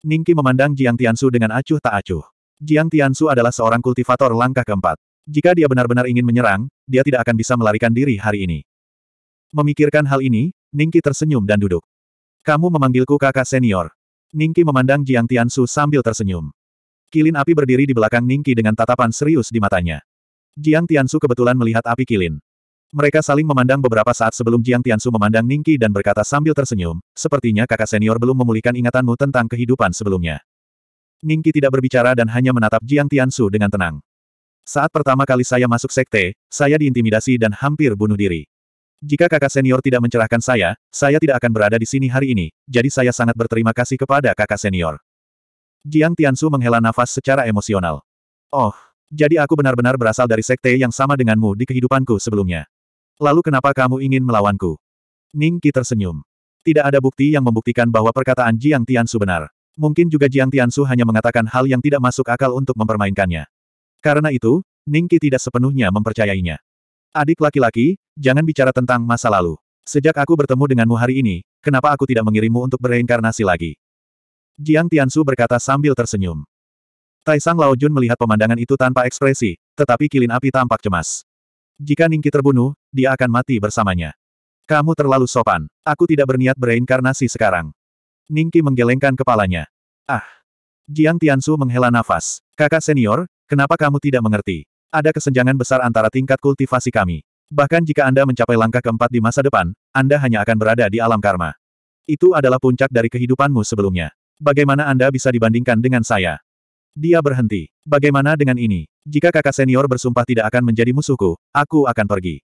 Ningki memandang Jiang Tiansu dengan acuh tak acuh. Jiang Tiansu adalah seorang kultivator langkah keempat. Jika dia benar-benar ingin menyerang, dia tidak akan bisa melarikan diri hari ini. Memikirkan hal ini, Ningki tersenyum dan duduk. Kamu memanggilku kakak senior. Ningki memandang Jiang Tiansu sambil tersenyum. Kilin api berdiri di belakang Ningki dengan tatapan serius di matanya. Jiang Tiansu kebetulan melihat api kilin. Mereka saling memandang beberapa saat sebelum Jiang Tiansu memandang Ningki dan berkata sambil tersenyum, sepertinya kakak senior belum memulihkan ingatanmu tentang kehidupan sebelumnya. Ningki tidak berbicara dan hanya menatap Jiang Tiansu dengan tenang. Saat pertama kali saya masuk sekte, saya diintimidasi dan hampir bunuh diri. Jika kakak senior tidak mencerahkan saya, saya tidak akan berada di sini hari ini, jadi saya sangat berterima kasih kepada kakak senior. Jiang Tiansu menghela nafas secara emosional. Oh, jadi aku benar-benar berasal dari sekte yang sama denganmu di kehidupanku sebelumnya. Lalu kenapa kamu ingin melawanku? Ning Qi tersenyum. Tidak ada bukti yang membuktikan bahwa perkataan Jiang Tiansu benar. Mungkin juga Jiang Tiansu hanya mengatakan hal yang tidak masuk akal untuk mempermainkannya. Karena itu, Ning Qi tidak sepenuhnya mempercayainya. Adik laki-laki, jangan bicara tentang masa lalu. Sejak aku bertemu denganmu hari ini, kenapa aku tidak mengirimmu untuk bereinkarnasi lagi? Jiang Tiansu berkata sambil tersenyum. Taisang Jun melihat pemandangan itu tanpa ekspresi, tetapi kilin api tampak cemas. Jika Ningki terbunuh, dia akan mati bersamanya. Kamu terlalu sopan. Aku tidak berniat bereinkarnasi sekarang. Ningki menggelengkan kepalanya. Ah! Jiang Tianshu menghela nafas. Kakak senior, kenapa kamu tidak mengerti? Ada kesenjangan besar antara tingkat kultivasi kami. Bahkan jika Anda mencapai langkah keempat di masa depan, Anda hanya akan berada di alam karma. Itu adalah puncak dari kehidupanmu sebelumnya. Bagaimana Anda bisa dibandingkan dengan saya? Dia berhenti. Bagaimana dengan ini? Jika kakak senior bersumpah tidak akan menjadi musuhku, aku akan pergi.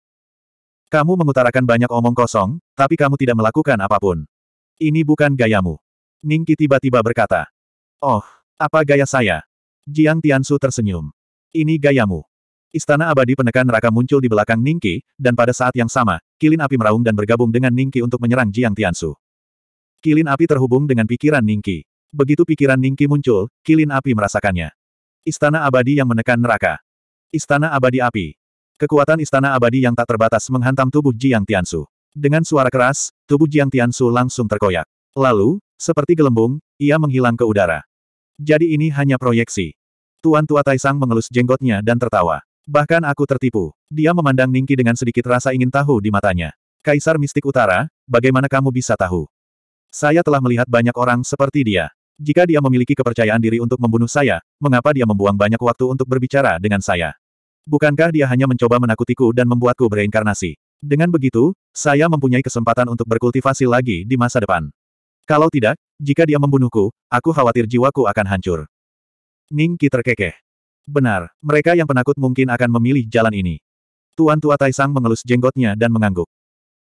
Kamu mengutarakan banyak omong kosong, tapi kamu tidak melakukan apapun. Ini bukan gayamu. Ningki tiba-tiba berkata. Oh, apa gaya saya? Jiang Tiansu tersenyum. Ini gayamu. Istana abadi penekan neraka muncul di belakang Ningki, dan pada saat yang sama, kilin api meraung dan bergabung dengan Ningki untuk menyerang Jiang Tiansu. Kilin api terhubung dengan pikiran Ningki. Begitu pikiran Ningki muncul, kilin api merasakannya. Istana abadi yang menekan neraka. Istana abadi api. Kekuatan istana abadi yang tak terbatas menghantam tubuh Jiang Tiansu. Dengan suara keras, tubuh Jiang Tiansu langsung terkoyak. Lalu, seperti gelembung, ia menghilang ke udara. Jadi ini hanya proyeksi. Tuan Tua Taisang mengelus jenggotnya dan tertawa. Bahkan aku tertipu. Dia memandang Ningki dengan sedikit rasa ingin tahu di matanya. Kaisar Mistik Utara, bagaimana kamu bisa tahu? Saya telah melihat banyak orang seperti dia. Jika dia memiliki kepercayaan diri untuk membunuh saya, mengapa dia membuang banyak waktu untuk berbicara dengan saya? Bukankah dia hanya mencoba menakutiku dan membuatku bereinkarnasi? Dengan begitu, saya mempunyai kesempatan untuk berkultivasi lagi di masa depan. Kalau tidak, jika dia membunuhku, aku khawatir jiwaku akan hancur. Ningki terkekeh. Benar, mereka yang penakut mungkin akan memilih jalan ini. Tuan Tua Taisang mengelus jenggotnya dan mengangguk.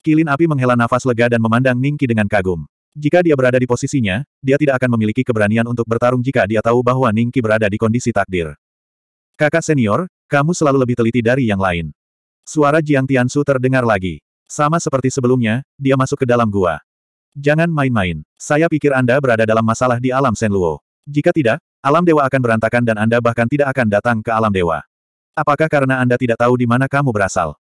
Kilin api menghela nafas lega dan memandang Ningki dengan kagum. Jika dia berada di posisinya, dia tidak akan memiliki keberanian untuk bertarung jika dia tahu bahwa Ningki berada di kondisi takdir. Kakak senior, kamu selalu lebih teliti dari yang lain. Suara Jiang Tiansu terdengar lagi. Sama seperti sebelumnya, dia masuk ke dalam gua. Jangan main-main. Saya pikir Anda berada dalam masalah di alam Senluo. Jika tidak, alam dewa akan berantakan dan Anda bahkan tidak akan datang ke alam dewa. Apakah karena Anda tidak tahu di mana kamu berasal?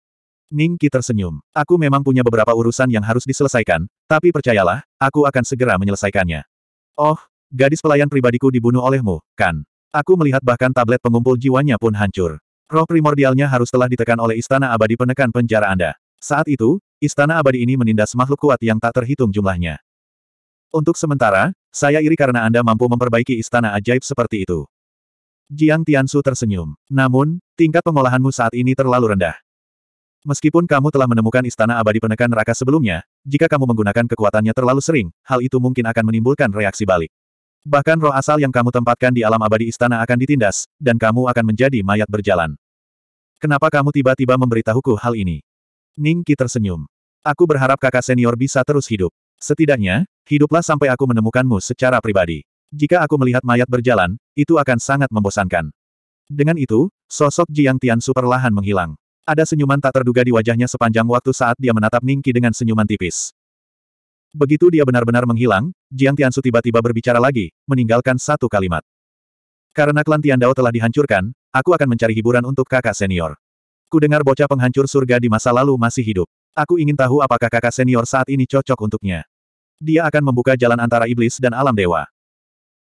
Ning Ningki tersenyum. Aku memang punya beberapa urusan yang harus diselesaikan, tapi percayalah, aku akan segera menyelesaikannya. Oh, gadis pelayan pribadiku dibunuh olehmu, kan? Aku melihat bahkan tablet pengumpul jiwanya pun hancur. Roh primordialnya harus telah ditekan oleh istana abadi penekan penjara Anda. Saat itu, istana abadi ini menindas makhluk kuat yang tak terhitung jumlahnya. Untuk sementara, saya iri karena Anda mampu memperbaiki istana ajaib seperti itu. Jiang Tiansu tersenyum. Namun, tingkat pengolahanmu saat ini terlalu rendah. Meskipun kamu telah menemukan istana abadi penekan neraka sebelumnya, jika kamu menggunakan kekuatannya terlalu sering, hal itu mungkin akan menimbulkan reaksi balik. Bahkan roh asal yang kamu tempatkan di alam abadi istana akan ditindas, dan kamu akan menjadi mayat berjalan. Kenapa kamu tiba-tiba memberitahuku hal ini? Ning Ningki tersenyum. Aku berharap kakak senior bisa terus hidup. Setidaknya, hiduplah sampai aku menemukanmu secara pribadi. Jika aku melihat mayat berjalan, itu akan sangat membosankan. Dengan itu, sosok Jiang Tian super lahan menghilang. Ada senyuman tak terduga di wajahnya sepanjang waktu saat dia menatap Ningki dengan senyuman tipis. Begitu dia benar-benar menghilang, Jiang Tiansu tiba-tiba berbicara lagi, meninggalkan satu kalimat. Karena klan Tiandao telah dihancurkan, aku akan mencari hiburan untuk kakak senior. Ku dengar bocah penghancur surga di masa lalu masih hidup. Aku ingin tahu apakah kakak senior saat ini cocok untuknya. Dia akan membuka jalan antara iblis dan alam dewa.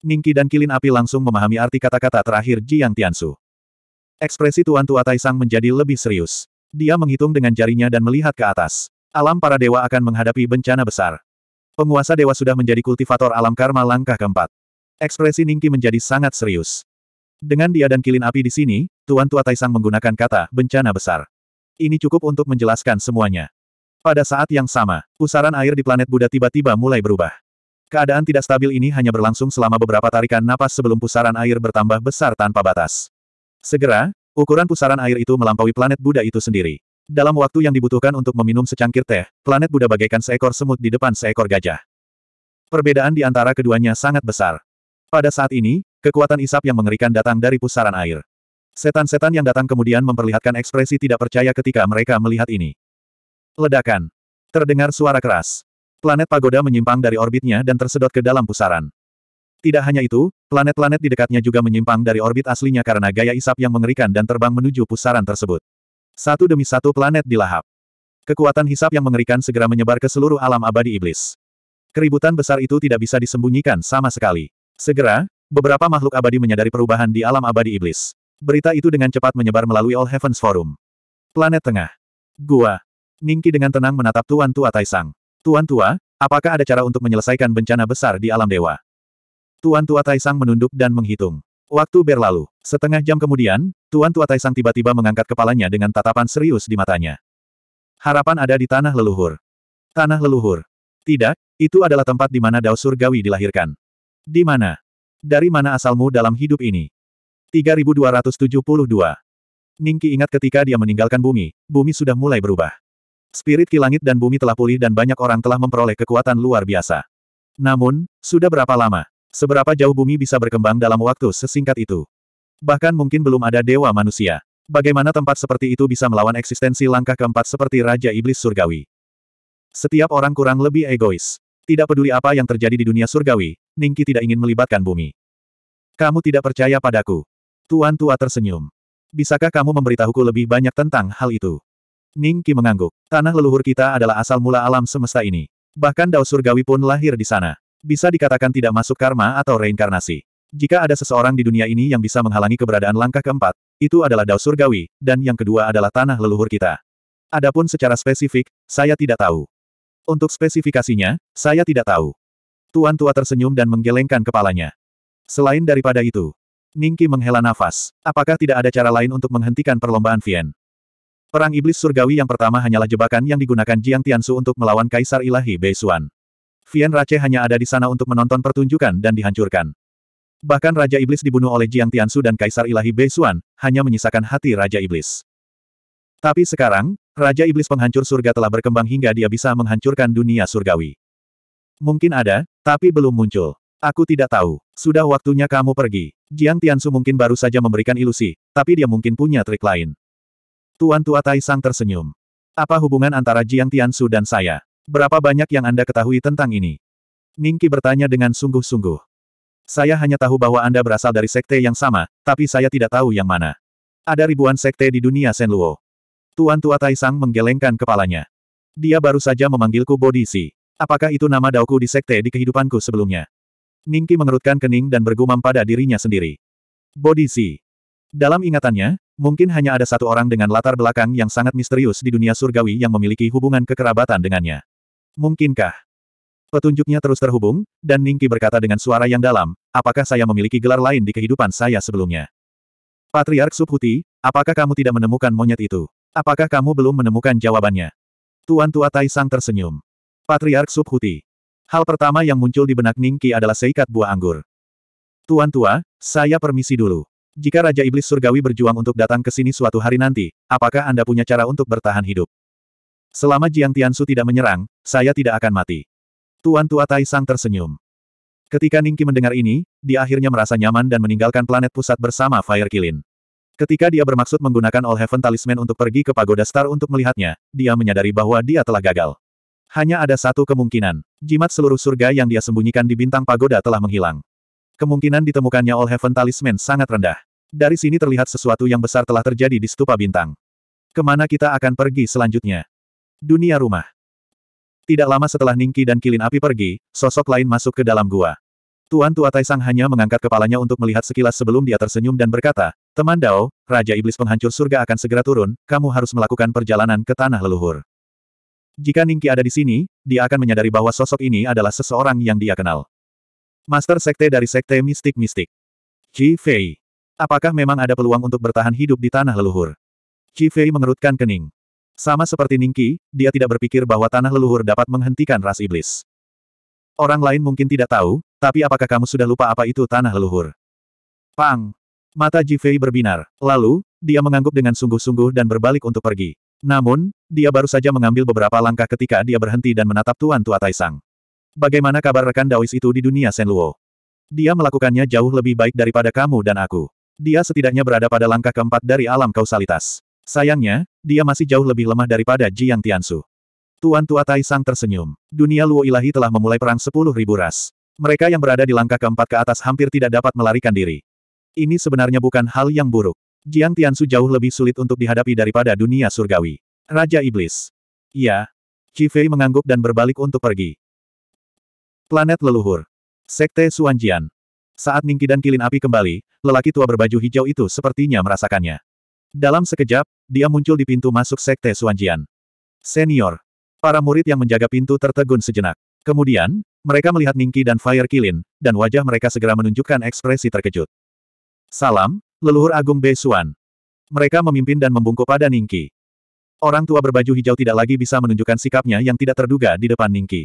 Ningki dan Kilin Api langsung memahami arti kata-kata terakhir Jiang Tiansu. Ekspresi Tuan Tua Taisang menjadi lebih serius. Dia menghitung dengan jarinya dan melihat ke atas. Alam para dewa akan menghadapi bencana besar. Penguasa dewa sudah menjadi kultivator alam karma langkah keempat. Ekspresi Ningki menjadi sangat serius. Dengan dia dan kilin api di sini, Tuan Tua Taisang menggunakan kata bencana besar. Ini cukup untuk menjelaskan semuanya. Pada saat yang sama, pusaran air di planet Buddha tiba-tiba mulai berubah. Keadaan tidak stabil ini hanya berlangsung selama beberapa tarikan napas sebelum pusaran air bertambah besar tanpa batas. Segera, ukuran pusaran air itu melampaui planet Buddha itu sendiri. Dalam waktu yang dibutuhkan untuk meminum secangkir teh, planet Buddha bagaikan seekor semut di depan seekor gajah. Perbedaan di antara keduanya sangat besar. Pada saat ini, kekuatan isap yang mengerikan datang dari pusaran air. Setan-setan yang datang kemudian memperlihatkan ekspresi tidak percaya ketika mereka melihat ini. Ledakan. Terdengar suara keras. Planet pagoda menyimpang dari orbitnya dan tersedot ke dalam pusaran. Tidak hanya itu, planet-planet di dekatnya juga menyimpang dari orbit aslinya karena gaya isap yang mengerikan dan terbang menuju pusaran tersebut. Satu demi satu planet dilahap. Kekuatan hisap yang mengerikan segera menyebar ke seluruh alam abadi iblis. Keributan besar itu tidak bisa disembunyikan sama sekali. Segera, beberapa makhluk abadi menyadari perubahan di alam abadi iblis. Berita itu dengan cepat menyebar melalui All Heavens Forum. Planet Tengah. Gua. Ningki dengan tenang menatap Tuan Tua Taisang. Tuan Tua, apakah ada cara untuk menyelesaikan bencana besar di alam dewa? Tuan Tua Taisang menunduk dan menghitung. Waktu berlalu. Setengah jam kemudian, Tuan Tua Taisang tiba-tiba mengangkat kepalanya dengan tatapan serius di matanya. Harapan ada di tanah leluhur. Tanah leluhur. Tidak, itu adalah tempat di mana Dao Surgawi dilahirkan. Di mana? Dari mana asalmu dalam hidup ini? 3272. Ningki ingat ketika dia meninggalkan bumi, bumi sudah mulai berubah. Spirit ki langit dan bumi telah pulih dan banyak orang telah memperoleh kekuatan luar biasa. Namun, sudah berapa lama? Seberapa jauh bumi bisa berkembang dalam waktu sesingkat itu? Bahkan mungkin belum ada dewa manusia. Bagaimana tempat seperti itu bisa melawan eksistensi langkah keempat seperti Raja Iblis Surgawi? Setiap orang kurang lebih egois. Tidak peduli apa yang terjadi di dunia surgawi, Ningki tidak ingin melibatkan bumi. Kamu tidak percaya padaku. Tuan tua tersenyum. Bisakah kamu memberitahuku lebih banyak tentang hal itu? Ningki mengangguk. Tanah leluhur kita adalah asal mula alam semesta ini. Bahkan Dao Surgawi pun lahir di sana. Bisa dikatakan tidak masuk karma atau reinkarnasi. Jika ada seseorang di dunia ini yang bisa menghalangi keberadaan langkah keempat, itu adalah dao surgawi, dan yang kedua adalah tanah leluhur kita. Adapun secara spesifik, saya tidak tahu. Untuk spesifikasinya, saya tidak tahu. Tuan tua tersenyum dan menggelengkan kepalanya. Selain daripada itu, Ningki menghela nafas. Apakah tidak ada cara lain untuk menghentikan perlombaan Vien? Perang iblis surgawi yang pertama hanyalah jebakan yang digunakan Jiang Tiansu untuk melawan Kaisar Ilahi Beisuan. Vian Rache hanya ada di sana untuk menonton pertunjukan dan dihancurkan. Bahkan Raja Iblis dibunuh oleh Jiang Tiansu dan Kaisar Ilahi Bei Beisuan, hanya menyisakan hati Raja Iblis. Tapi sekarang, Raja Iblis penghancur surga telah berkembang hingga dia bisa menghancurkan dunia surgawi. Mungkin ada, tapi belum muncul. Aku tidak tahu. Sudah waktunya kamu pergi. Jiang Tiansu mungkin baru saja memberikan ilusi, tapi dia mungkin punya trik lain. Tuan Tua Tai Sang tersenyum. Apa hubungan antara Jiang Tiansu dan saya? Berapa banyak yang Anda ketahui tentang ini? Ningki bertanya dengan sungguh-sungguh. Saya hanya tahu bahwa Anda berasal dari sekte yang sama, tapi saya tidak tahu yang mana. Ada ribuan sekte di dunia Senluo. Tuan Tua Taisang menggelengkan kepalanya. Dia baru saja memanggilku Bodisi. Apakah itu nama dauku di sekte di kehidupanku sebelumnya? Ningki mengerutkan kening dan bergumam pada dirinya sendiri. Bodisi. Dalam ingatannya, mungkin hanya ada satu orang dengan latar belakang yang sangat misterius di dunia surgawi yang memiliki hubungan kekerabatan dengannya. Mungkinkah? Petunjuknya terus terhubung, dan Ningki berkata dengan suara yang dalam, apakah saya memiliki gelar lain di kehidupan saya sebelumnya? Patriark Subhuti, apakah kamu tidak menemukan monyet itu? Apakah kamu belum menemukan jawabannya? Tuan Tua Tai Sang tersenyum. Patriark Subhuti. Hal pertama yang muncul di benak Ningki adalah seikat buah anggur. Tuan Tua, saya permisi dulu. Jika Raja Iblis Surgawi berjuang untuk datang ke sini suatu hari nanti, apakah Anda punya cara untuk bertahan hidup? Selama Jiang Tiansu tidak menyerang, saya tidak akan mati. Tuan Tua Tai Sang tersenyum. Ketika Ningki mendengar ini, dia akhirnya merasa nyaman dan meninggalkan planet pusat bersama Fire Kilin. Ketika dia bermaksud menggunakan All Heaven Talisman untuk pergi ke Pagoda Star untuk melihatnya, dia menyadari bahwa dia telah gagal. Hanya ada satu kemungkinan. Jimat seluruh surga yang dia sembunyikan di bintang pagoda telah menghilang. Kemungkinan ditemukannya All Heaven Talisman sangat rendah. Dari sini terlihat sesuatu yang besar telah terjadi di stupa bintang. Kemana kita akan pergi selanjutnya? Dunia rumah. Tidak lama setelah Ningki dan Kilin Api pergi, sosok lain masuk ke dalam gua. Tuan Tua Taisang hanya mengangkat kepalanya untuk melihat sekilas sebelum dia tersenyum dan berkata, Teman Dao, Raja Iblis Penghancur Surga akan segera turun, kamu harus melakukan perjalanan ke tanah leluhur. Jika Ningki ada di sini, dia akan menyadari bahwa sosok ini adalah seseorang yang dia kenal. Master Sekte dari Sekte Mistik-Mistik. Ji Fei. Apakah memang ada peluang untuk bertahan hidup di tanah leluhur? Ji Fei mengerutkan kening. Sama seperti Ningki, dia tidak berpikir bahwa tanah leluhur dapat menghentikan ras iblis. Orang lain mungkin tidak tahu, tapi apakah kamu sudah lupa apa itu tanah leluhur? Pang! Mata Jifei berbinar. Lalu, dia mengangguk dengan sungguh-sungguh dan berbalik untuk pergi. Namun, dia baru saja mengambil beberapa langkah ketika dia berhenti dan menatap Tuan Tua Taisang. Bagaimana kabar rekan Daois itu di dunia Senluo? Dia melakukannya jauh lebih baik daripada kamu dan aku. Dia setidaknya berada pada langkah keempat dari alam kausalitas. Sayangnya, dia masih jauh lebih lemah daripada Jiang Tiansu. Tuan Tua Tai Sang tersenyum. Dunia Luo Ilahi telah memulai perang sepuluh ribu ras. Mereka yang berada di langkah keempat ke atas hampir tidak dapat melarikan diri. Ini sebenarnya bukan hal yang buruk. Jiang Tiansu jauh lebih sulit untuk dihadapi daripada dunia surgawi. Raja Iblis. Ya. Qi mengangguk dan berbalik untuk pergi. Planet Leluhur. Sekte Suanjian. Saat Ningki dan Kilin Api kembali, lelaki tua berbaju hijau itu sepertinya merasakannya. Dalam sekejap, dia muncul di pintu masuk Sekte Suanjian. Senior. Para murid yang menjaga pintu tertegun sejenak. Kemudian, mereka melihat Ningki dan Fire Kilin, dan wajah mereka segera menunjukkan ekspresi terkejut. Salam, leluhur agung Suan. Mereka memimpin dan membungkuk pada Ningki. Orang tua berbaju hijau tidak lagi bisa menunjukkan sikapnya yang tidak terduga di depan Ningki.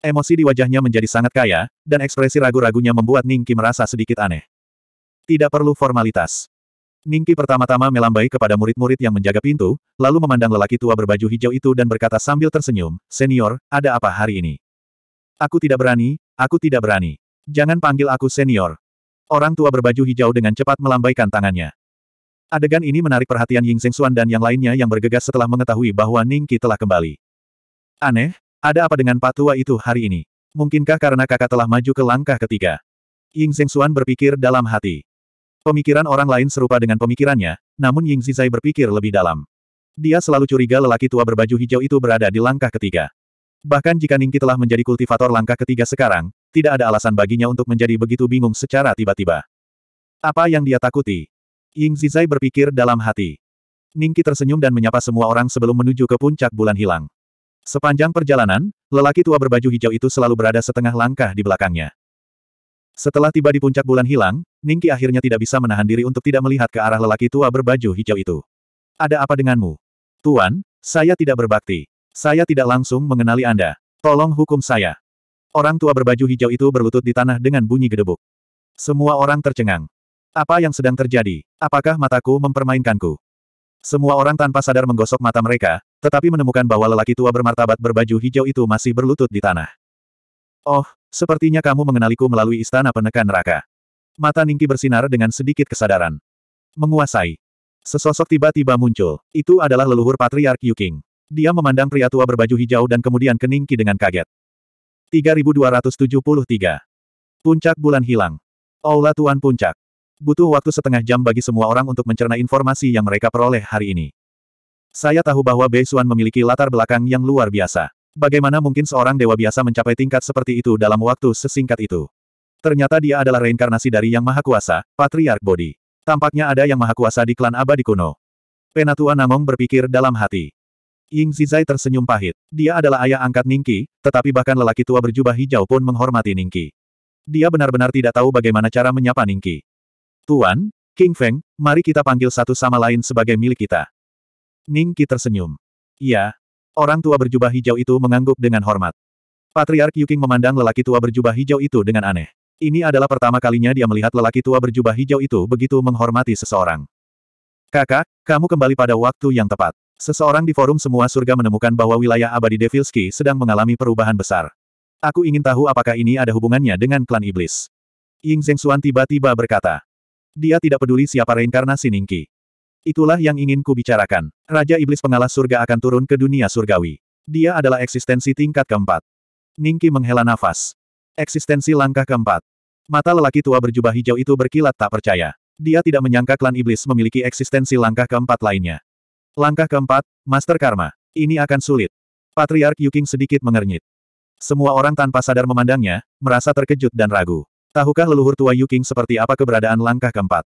Emosi di wajahnya menjadi sangat kaya, dan ekspresi ragu-ragunya membuat Ningki merasa sedikit aneh. Tidak perlu formalitas. Ningki pertama-tama melambai kepada murid-murid yang menjaga pintu, lalu memandang lelaki tua berbaju hijau itu dan berkata sambil tersenyum, Senior, ada apa hari ini? Aku tidak berani, aku tidak berani. Jangan panggil aku senior. Orang tua berbaju hijau dengan cepat melambaikan tangannya. Adegan ini menarik perhatian Ying Seng Suan dan yang lainnya yang bergegas setelah mengetahui bahwa Ningki telah kembali. Aneh, ada apa dengan patua itu hari ini? Mungkinkah karena kakak telah maju ke langkah ketiga? Ying Seng Suan berpikir dalam hati. Pemikiran orang lain serupa dengan pemikirannya, namun Ying Zizai berpikir lebih dalam. Dia selalu curiga lelaki tua berbaju hijau itu berada di langkah ketiga. Bahkan jika Ningki telah menjadi kultivator langkah ketiga sekarang, tidak ada alasan baginya untuk menjadi begitu bingung secara tiba-tiba. Apa yang dia takuti? Ying Zizai berpikir dalam hati. Ningki tersenyum dan menyapa semua orang sebelum menuju ke puncak bulan hilang. Sepanjang perjalanan, lelaki tua berbaju hijau itu selalu berada setengah langkah di belakangnya. Setelah tiba di puncak bulan hilang, Ningki akhirnya tidak bisa menahan diri untuk tidak melihat ke arah lelaki tua berbaju hijau itu. Ada apa denganmu? Tuan, saya tidak berbakti. Saya tidak langsung mengenali Anda. Tolong hukum saya. Orang tua berbaju hijau itu berlutut di tanah dengan bunyi gedebuk. Semua orang tercengang. Apa yang sedang terjadi? Apakah mataku mempermainkanku? Semua orang tanpa sadar menggosok mata mereka, tetapi menemukan bahwa lelaki tua bermartabat berbaju hijau itu masih berlutut di tanah. Oh, sepertinya kamu mengenaliku melalui istana penekan neraka. Mata Ningki bersinar dengan sedikit kesadaran. Menguasai. Sesosok tiba-tiba muncul. Itu adalah leluhur Patriark Yuking. Dia memandang pria tua berbaju hijau dan kemudian ke Ningki dengan kaget. 3273. Puncak bulan hilang. Aula Tuan Puncak. Butuh waktu setengah jam bagi semua orang untuk mencerna informasi yang mereka peroleh hari ini. Saya tahu bahwa Bei Xuan memiliki latar belakang yang luar biasa. Bagaimana mungkin seorang dewa biasa mencapai tingkat seperti itu dalam waktu sesingkat itu? Ternyata dia adalah reinkarnasi dari Yang Maha Kuasa, Patriark Bodhi. Tampaknya ada Yang Maha Kuasa di klan abadi kuno. Penatua Namong berpikir dalam hati. Ying Zizai tersenyum pahit. Dia adalah ayah angkat Ningki, tetapi bahkan lelaki tua berjubah hijau pun menghormati Ningki. Dia benar-benar tidak tahu bagaimana cara menyapa Ningki. Tuan, King Feng, mari kita panggil satu sama lain sebagai milik kita. Ningki tersenyum. Iya. Orang tua berjubah hijau itu mengangguk dengan hormat. Patriark Yuking memandang lelaki tua berjubah hijau itu dengan aneh. Ini adalah pertama kalinya dia melihat lelaki tua berjubah hijau itu begitu menghormati seseorang. Kakak, kamu kembali pada waktu yang tepat. Seseorang di forum semua surga menemukan bahwa wilayah abadi Devilski sedang mengalami perubahan besar. Aku ingin tahu apakah ini ada hubungannya dengan klan iblis. Ying Xuan tiba-tiba berkata. Dia tidak peduli siapa reinkarnasi Ningki. Itulah yang ingin ku bicarakan. Raja Iblis Pengalas Surga akan turun ke dunia surgawi. Dia adalah eksistensi tingkat keempat. Ningki menghela nafas. Eksistensi langkah keempat. Mata lelaki tua berjubah hijau itu berkilat tak percaya. Dia tidak menyangka klan iblis memiliki eksistensi langkah keempat lainnya. Langkah keempat, Master Karma. Ini akan sulit. Patriark Yuking sedikit mengernyit. Semua orang tanpa sadar memandangnya, merasa terkejut dan ragu. Tahukah leluhur tua Yuking seperti apa keberadaan langkah keempat?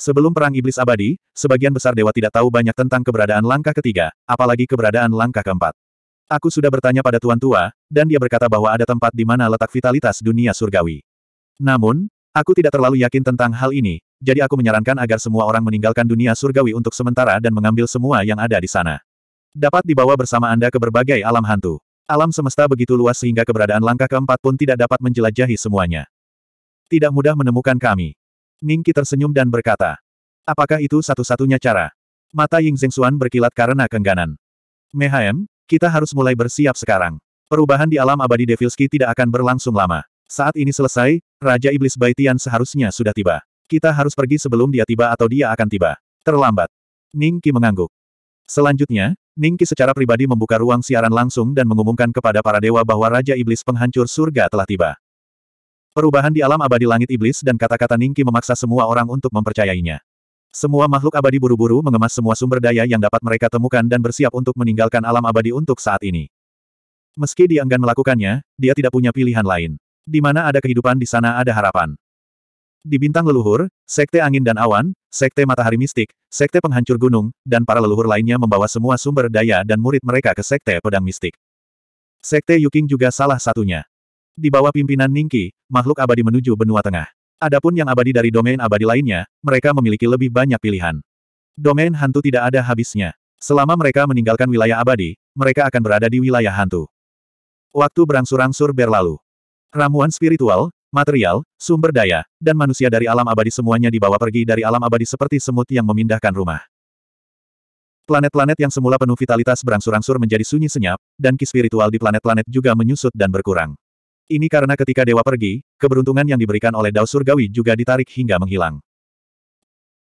Sebelum Perang Iblis Abadi, sebagian besar dewa tidak tahu banyak tentang keberadaan langkah ketiga, apalagi keberadaan langkah keempat. Aku sudah bertanya pada Tuan Tua, dan dia berkata bahwa ada tempat di mana letak vitalitas dunia surgawi. Namun, aku tidak terlalu yakin tentang hal ini, jadi aku menyarankan agar semua orang meninggalkan dunia surgawi untuk sementara dan mengambil semua yang ada di sana. Dapat dibawa bersama Anda ke berbagai alam hantu. Alam semesta begitu luas sehingga keberadaan langkah keempat pun tidak dapat menjelajahi semuanya. Tidak mudah menemukan kami. Ningki tersenyum dan berkata. Apakah itu satu-satunya cara? Mata Ying Zengxuan berkilat karena kengganan. Mehaem, kita harus mulai bersiap sekarang. Perubahan di alam abadi Devilski tidak akan berlangsung lama. Saat ini selesai, Raja Iblis Baitian seharusnya sudah tiba. Kita harus pergi sebelum dia tiba atau dia akan tiba. Terlambat. Ning ki mengangguk. Selanjutnya, Ning ki secara pribadi membuka ruang siaran langsung dan mengumumkan kepada para dewa bahwa Raja Iblis penghancur surga telah tiba. Perubahan di alam abadi langit iblis dan kata-kata Ning ki memaksa semua orang untuk mempercayainya. Semua makhluk abadi buru-buru mengemas semua sumber daya yang dapat mereka temukan dan bersiap untuk meninggalkan alam abadi untuk saat ini. Meski dia enggan melakukannya, dia tidak punya pilihan lain. Di mana ada kehidupan di sana ada harapan. Di bintang leluhur, sekte angin dan awan, sekte matahari mistik, sekte penghancur gunung, dan para leluhur lainnya membawa semua sumber daya dan murid mereka ke sekte pedang mistik. Sekte Yuking juga salah satunya. Di bawah pimpinan Ningki, makhluk abadi menuju benua tengah. Adapun yang abadi dari domain abadi lainnya, mereka memiliki lebih banyak pilihan. Domain hantu tidak ada habisnya. Selama mereka meninggalkan wilayah abadi, mereka akan berada di wilayah hantu. Waktu berangsur-angsur berlalu. Ramuan spiritual, material, sumber daya, dan manusia dari alam abadi semuanya dibawa pergi dari alam abadi seperti semut yang memindahkan rumah. Planet-planet yang semula penuh vitalitas berangsur-angsur menjadi sunyi senyap, dan ki spiritual di planet-planet juga menyusut dan berkurang. Ini karena ketika dewa pergi, keberuntungan yang diberikan oleh Dao Surgawi juga ditarik hingga menghilang.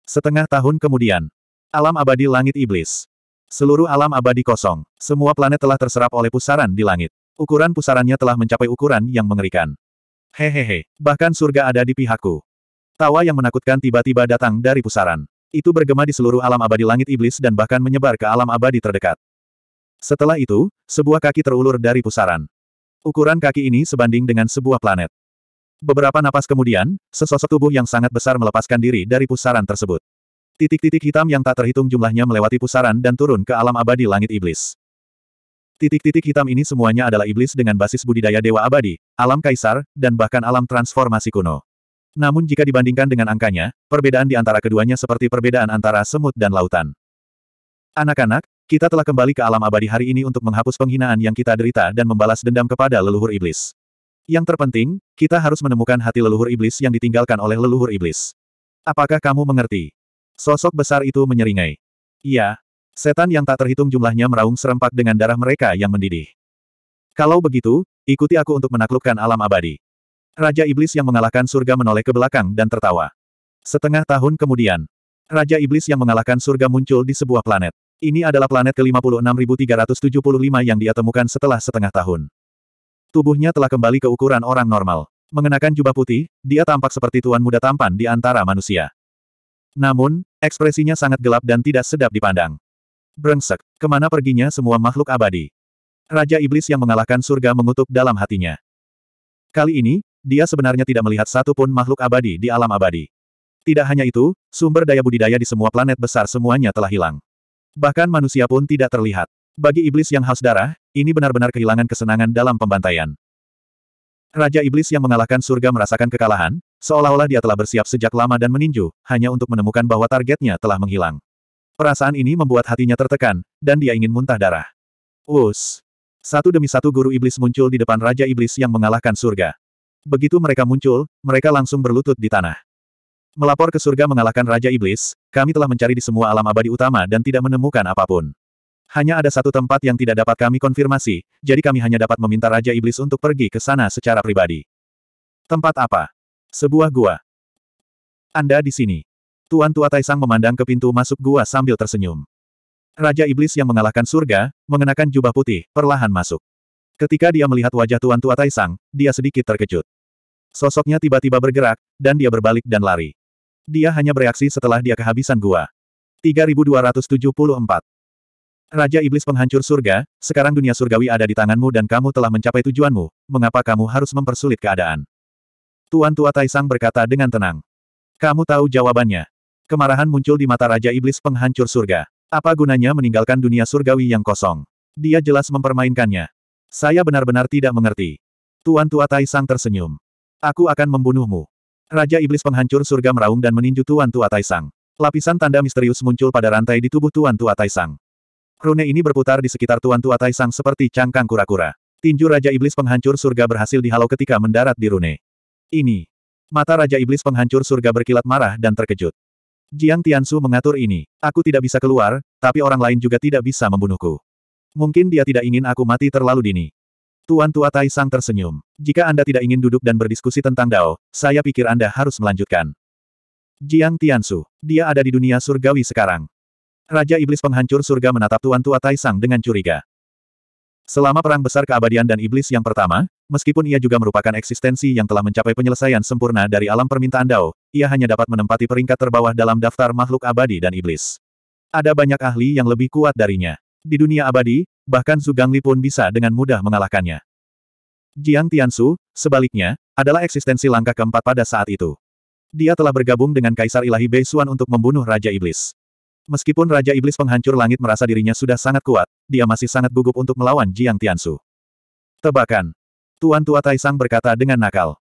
Setengah tahun kemudian, alam abadi langit iblis. Seluruh alam abadi kosong, semua planet telah terserap oleh pusaran di langit. Ukuran pusarannya telah mencapai ukuran yang mengerikan. Hehehe, bahkan surga ada di pihakku. Tawa yang menakutkan tiba-tiba datang dari pusaran. Itu bergema di seluruh alam abadi langit iblis dan bahkan menyebar ke alam abadi terdekat. Setelah itu, sebuah kaki terulur dari pusaran. Ukuran kaki ini sebanding dengan sebuah planet. Beberapa napas kemudian, sesosok tubuh yang sangat besar melepaskan diri dari pusaran tersebut. Titik-titik hitam yang tak terhitung jumlahnya melewati pusaran dan turun ke alam abadi langit iblis. Titik-titik hitam ini semuanya adalah iblis dengan basis budidaya dewa abadi, alam kaisar, dan bahkan alam transformasi kuno. Namun jika dibandingkan dengan angkanya, perbedaan di antara keduanya seperti perbedaan antara semut dan lautan. Anak-anak, kita telah kembali ke alam abadi hari ini untuk menghapus penghinaan yang kita derita dan membalas dendam kepada leluhur iblis. Yang terpenting, kita harus menemukan hati leluhur iblis yang ditinggalkan oleh leluhur iblis. Apakah kamu mengerti? Sosok besar itu menyeringai. Iya, Setan yang tak terhitung jumlahnya meraung serempak dengan darah mereka yang mendidih. Kalau begitu, ikuti aku untuk menaklukkan alam abadi. Raja Iblis yang mengalahkan surga menoleh ke belakang dan tertawa. Setengah tahun kemudian, Raja Iblis yang mengalahkan surga muncul di sebuah planet. Ini adalah planet ke-56375 yang dia temukan setelah setengah tahun. Tubuhnya telah kembali ke ukuran orang normal. Mengenakan jubah putih, dia tampak seperti tuan muda tampan di antara manusia. Namun, ekspresinya sangat gelap dan tidak sedap dipandang. Brengsek, kemana perginya semua makhluk abadi? Raja Iblis yang mengalahkan surga mengutuk dalam hatinya. Kali ini, dia sebenarnya tidak melihat satu pun makhluk abadi di alam abadi. Tidak hanya itu, sumber daya budidaya di semua planet besar semuanya telah hilang. Bahkan manusia pun tidak terlihat. Bagi iblis yang haus darah, ini benar-benar kehilangan kesenangan dalam pembantaian. Raja Iblis yang mengalahkan surga merasakan kekalahan, seolah-olah dia telah bersiap sejak lama dan meninju, hanya untuk menemukan bahwa targetnya telah menghilang. Perasaan ini membuat hatinya tertekan, dan dia ingin muntah darah. Us. Satu demi satu guru iblis muncul di depan Raja Iblis yang mengalahkan surga. Begitu mereka muncul, mereka langsung berlutut di tanah. Melapor ke surga mengalahkan Raja Iblis, kami telah mencari di semua alam abadi utama dan tidak menemukan apapun. Hanya ada satu tempat yang tidak dapat kami konfirmasi, jadi kami hanya dapat meminta Raja Iblis untuk pergi ke sana secara pribadi. Tempat apa? Sebuah gua. Anda di sini. Tuan Tua Taisang memandang ke pintu masuk gua sambil tersenyum. Raja Iblis yang mengalahkan surga, mengenakan jubah putih, perlahan masuk. Ketika dia melihat wajah Tuan Tua Taisang, dia sedikit terkejut. Sosoknya tiba-tiba bergerak, dan dia berbalik dan lari. Dia hanya bereaksi setelah dia kehabisan gua. 3274 Raja Iblis penghancur surga, sekarang dunia surgawi ada di tanganmu dan kamu telah mencapai tujuanmu, mengapa kamu harus mempersulit keadaan? Tuan Tua Taisang berkata dengan tenang. Kamu tahu jawabannya. Kemarahan muncul di mata Raja Iblis penghancur surga. Apa gunanya meninggalkan dunia surgawi yang kosong? Dia jelas mempermainkannya. Saya benar-benar tidak mengerti. Tuan Tua Tai Sang tersenyum. Aku akan membunuhmu. Raja Iblis penghancur surga meraung dan meninju Tuan Tua Tai Sang. Lapisan tanda misterius muncul pada rantai di tubuh Tuan Tua Tai Sang. Rune ini berputar di sekitar Tuan Tua Tai Sang seperti cangkang kura-kura. Tinju Raja Iblis penghancur surga berhasil dihalau ketika mendarat di Rune. Ini. Mata Raja Iblis penghancur surga berkilat marah dan terkejut. Jiang Tiansu mengatur ini. Aku tidak bisa keluar, tapi orang lain juga tidak bisa membunuhku. Mungkin dia tidak ingin aku mati terlalu dini. Tuan Tua Tai Sang tersenyum. Jika Anda tidak ingin duduk dan berdiskusi tentang Dao, saya pikir Anda harus melanjutkan. Jiang Tiansu. Dia ada di dunia surgawi sekarang. Raja Iblis Penghancur Surga menatap Tuan Tua Tai Sang dengan curiga. Selama Perang Besar Keabadian dan Iblis yang pertama, meskipun ia juga merupakan eksistensi yang telah mencapai penyelesaian sempurna dari alam permintaan Dao, ia hanya dapat menempati peringkat terbawah dalam daftar makhluk abadi dan iblis. Ada banyak ahli yang lebih kuat darinya. Di dunia abadi, bahkan Zugangli pun bisa dengan mudah mengalahkannya. Jiang Tiansu, sebaliknya, adalah eksistensi langkah keempat pada saat itu. Dia telah bergabung dengan Kaisar Ilahi Bei Beisuan untuk membunuh Raja Iblis. Meskipun Raja Iblis penghancur langit merasa dirinya sudah sangat kuat, dia masih sangat gugup untuk melawan Jiang Tiansu. Tebakan. Tuan Tua Taisang berkata dengan nakal.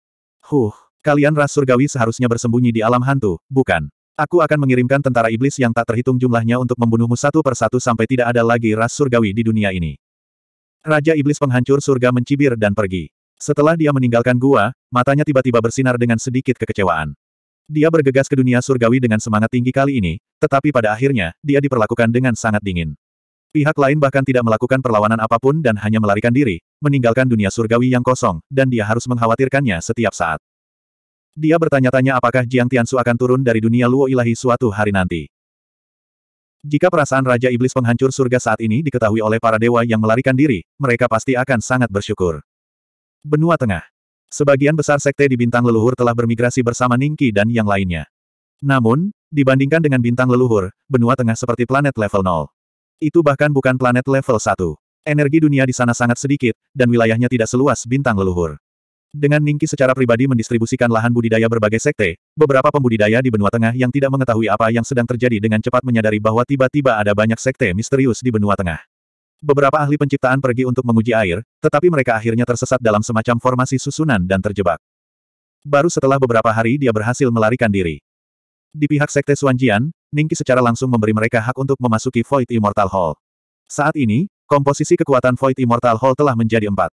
Huh. Kalian ras surgawi seharusnya bersembunyi di alam hantu, bukan? Aku akan mengirimkan tentara iblis yang tak terhitung jumlahnya untuk membunuhmu satu persatu sampai tidak ada lagi ras surgawi di dunia ini. Raja Iblis Penghancur Surga mencibir dan pergi. Setelah dia meninggalkan gua, matanya tiba-tiba bersinar dengan sedikit kekecewaan. Dia bergegas ke dunia surgawi dengan semangat tinggi kali ini, tetapi pada akhirnya, dia diperlakukan dengan sangat dingin. Pihak lain bahkan tidak melakukan perlawanan apapun dan hanya melarikan diri, meninggalkan dunia surgawi yang kosong, dan dia harus mengkhawatirkannya setiap saat. Dia bertanya-tanya apakah Jiang Tiansu akan turun dari dunia Luo Ilahi suatu hari nanti. Jika perasaan Raja Iblis penghancur surga saat ini diketahui oleh para dewa yang melarikan diri, mereka pasti akan sangat bersyukur. Benua Tengah. Sebagian besar sekte di bintang leluhur telah bermigrasi bersama Ningki dan yang lainnya. Namun, dibandingkan dengan bintang leluhur, benua tengah seperti planet level 0. Itu bahkan bukan planet level 1. Energi dunia di sana sangat sedikit, dan wilayahnya tidak seluas bintang leluhur. Dengan Ningki secara pribadi mendistribusikan lahan budidaya berbagai sekte, beberapa pembudidaya di benua tengah yang tidak mengetahui apa yang sedang terjadi dengan cepat menyadari bahwa tiba-tiba ada banyak sekte misterius di benua tengah. Beberapa ahli penciptaan pergi untuk menguji air, tetapi mereka akhirnya tersesat dalam semacam formasi susunan dan terjebak. Baru setelah beberapa hari dia berhasil melarikan diri. Di pihak sekte Suanjian, Ningki secara langsung memberi mereka hak untuk memasuki Void Immortal Hall. Saat ini, komposisi kekuatan Void Immortal Hall telah menjadi empat.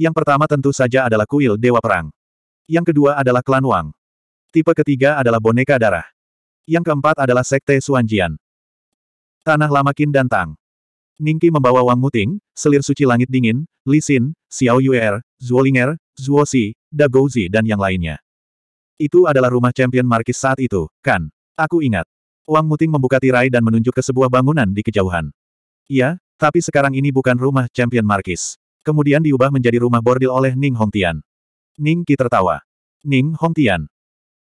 Yang pertama tentu saja adalah kuil Dewa Perang. Yang kedua adalah klan Wang. Tipe ketiga adalah boneka darah. Yang keempat adalah sekte Suanjian. Tanah lama Qin dan Tang. Ningki membawa Wang Muting, selir suci langit dingin, Li Xin, Xiao Yuer, Ling'er, Zuo Si, Da Gouzi dan yang lainnya. Itu adalah rumah champion Markis saat itu, kan? Aku ingat. Wang Muting membuka tirai dan menunjuk ke sebuah bangunan di kejauhan. Iya, tapi sekarang ini bukan rumah champion Markis kemudian diubah menjadi rumah bordil oleh Ning Hongtian. Ning Qi tertawa. Ning Hongtian.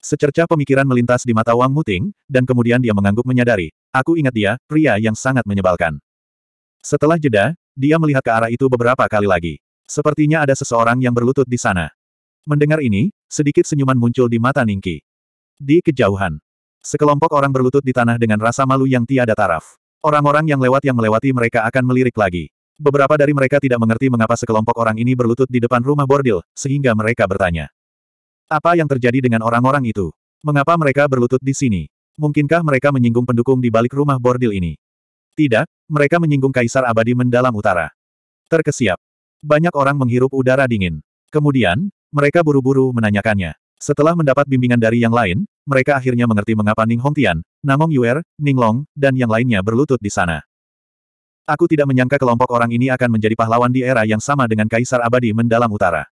Secerca pemikiran melintas di mata Wang Muting, dan kemudian dia mengangguk menyadari, aku ingat dia, pria yang sangat menyebalkan. Setelah jeda, dia melihat ke arah itu beberapa kali lagi. Sepertinya ada seseorang yang berlutut di sana. Mendengar ini, sedikit senyuman muncul di mata Ning Ningki. Di kejauhan, sekelompok orang berlutut di tanah dengan rasa malu yang tiada taraf. Orang-orang yang lewat yang melewati mereka akan melirik lagi. Beberapa dari mereka tidak mengerti mengapa sekelompok orang ini berlutut di depan rumah bordil, sehingga mereka bertanya. Apa yang terjadi dengan orang-orang itu? Mengapa mereka berlutut di sini? Mungkinkah mereka menyinggung pendukung di balik rumah bordil ini? Tidak, mereka menyinggung Kaisar Abadi mendalam utara. Terkesiap. Banyak orang menghirup udara dingin. Kemudian, mereka buru-buru menanyakannya. Setelah mendapat bimbingan dari yang lain, mereka akhirnya mengerti mengapa Ning Hongtian, Namong Yuer, Ning Long, dan yang lainnya berlutut di sana. Aku tidak menyangka kelompok orang ini akan menjadi pahlawan di era yang sama dengan Kaisar Abadi mendalam utara.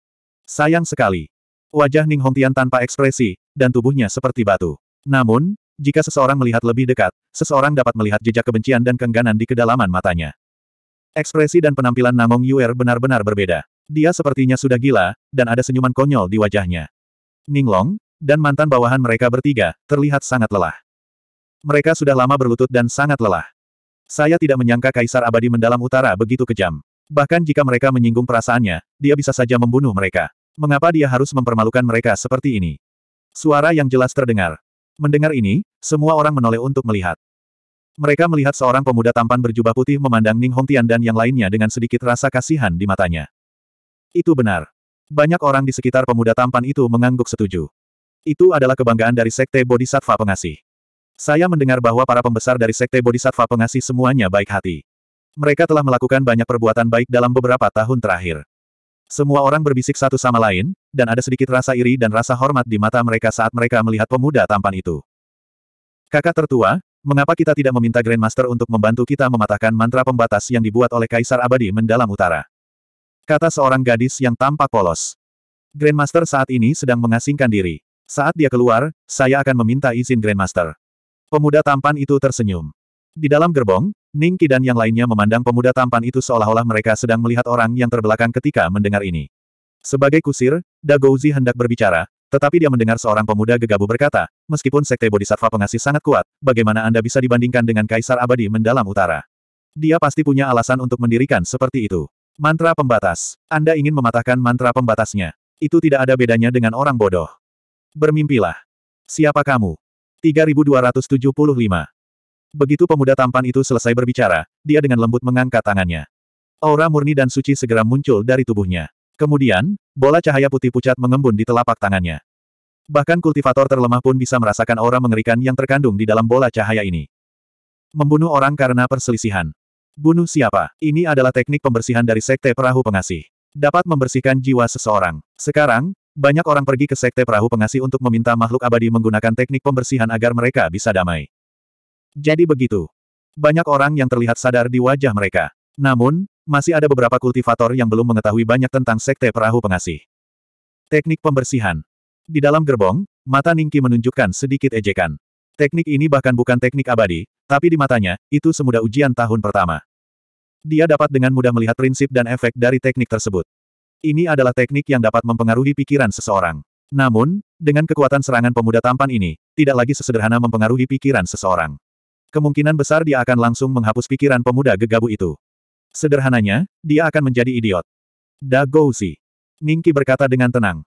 Sayang sekali. Wajah Ning Hongtian tanpa ekspresi, dan tubuhnya seperti batu. Namun, jika seseorang melihat lebih dekat, seseorang dapat melihat jejak kebencian dan kengganan di kedalaman matanya. Ekspresi dan penampilan Namong Yuer benar-benar berbeda. Dia sepertinya sudah gila, dan ada senyuman konyol di wajahnya. Ning Long dan mantan bawahan mereka bertiga, terlihat sangat lelah. Mereka sudah lama berlutut dan sangat lelah. Saya tidak menyangka Kaisar Abadi Mendalam Utara begitu kejam. Bahkan jika mereka menyinggung perasaannya, dia bisa saja membunuh mereka. Mengapa dia harus mempermalukan mereka seperti ini? Suara yang jelas terdengar. Mendengar ini, semua orang menoleh untuk melihat. Mereka melihat seorang pemuda tampan berjubah putih memandang Ning Hongtian dan yang lainnya dengan sedikit rasa kasihan di matanya. Itu benar. Banyak orang di sekitar pemuda tampan itu mengangguk setuju. Itu adalah kebanggaan dari Sekte Bodhisattva Pengasih. Saya mendengar bahwa para pembesar dari Sekte Bodhisattva pengasih semuanya baik hati. Mereka telah melakukan banyak perbuatan baik dalam beberapa tahun terakhir. Semua orang berbisik satu sama lain, dan ada sedikit rasa iri dan rasa hormat di mata mereka saat mereka melihat pemuda tampan itu. Kakak tertua, mengapa kita tidak meminta Grandmaster untuk membantu kita mematahkan mantra pembatas yang dibuat oleh Kaisar Abadi mendalam utara? Kata seorang gadis yang tampak polos. Grandmaster saat ini sedang mengasingkan diri. Saat dia keluar, saya akan meminta izin Grandmaster. Pemuda tampan itu tersenyum. Di dalam gerbong, Ki dan yang lainnya memandang pemuda tampan itu seolah-olah mereka sedang melihat orang yang terbelakang ketika mendengar ini. Sebagai kusir, Dagouzi hendak berbicara, tetapi dia mendengar seorang pemuda gegabah berkata, meskipun sekte bodhisattva pengasih sangat kuat, bagaimana Anda bisa dibandingkan dengan kaisar abadi mendalam utara? Dia pasti punya alasan untuk mendirikan seperti itu. Mantra pembatas. Anda ingin mematahkan mantra pembatasnya. Itu tidak ada bedanya dengan orang bodoh. Bermimpilah. Siapa kamu? 3275. Begitu pemuda tampan itu selesai berbicara, dia dengan lembut mengangkat tangannya. Aura murni dan suci segera muncul dari tubuhnya. Kemudian, bola cahaya putih pucat mengembun di telapak tangannya. Bahkan kultivator terlemah pun bisa merasakan aura mengerikan yang terkandung di dalam bola cahaya ini. Membunuh orang karena perselisihan. Bunuh siapa? Ini adalah teknik pembersihan dari Sekte Perahu Pengasih. Dapat membersihkan jiwa seseorang. Sekarang, banyak orang pergi ke sekte perahu pengasih untuk meminta makhluk abadi menggunakan teknik pembersihan agar mereka bisa damai. Jadi begitu. Banyak orang yang terlihat sadar di wajah mereka. Namun, masih ada beberapa kultivator yang belum mengetahui banyak tentang sekte perahu pengasih. Teknik pembersihan. Di dalam gerbong, mata Ningki menunjukkan sedikit ejekan. Teknik ini bahkan bukan teknik abadi, tapi di matanya, itu semudah ujian tahun pertama. Dia dapat dengan mudah melihat prinsip dan efek dari teknik tersebut. Ini adalah teknik yang dapat mempengaruhi pikiran seseorang. Namun, dengan kekuatan serangan pemuda tampan ini, tidak lagi sesederhana mempengaruhi pikiran seseorang. Kemungkinan besar dia akan langsung menghapus pikiran pemuda gegabu itu. Sederhananya, dia akan menjadi idiot. Dagouzi. Ningki berkata dengan tenang.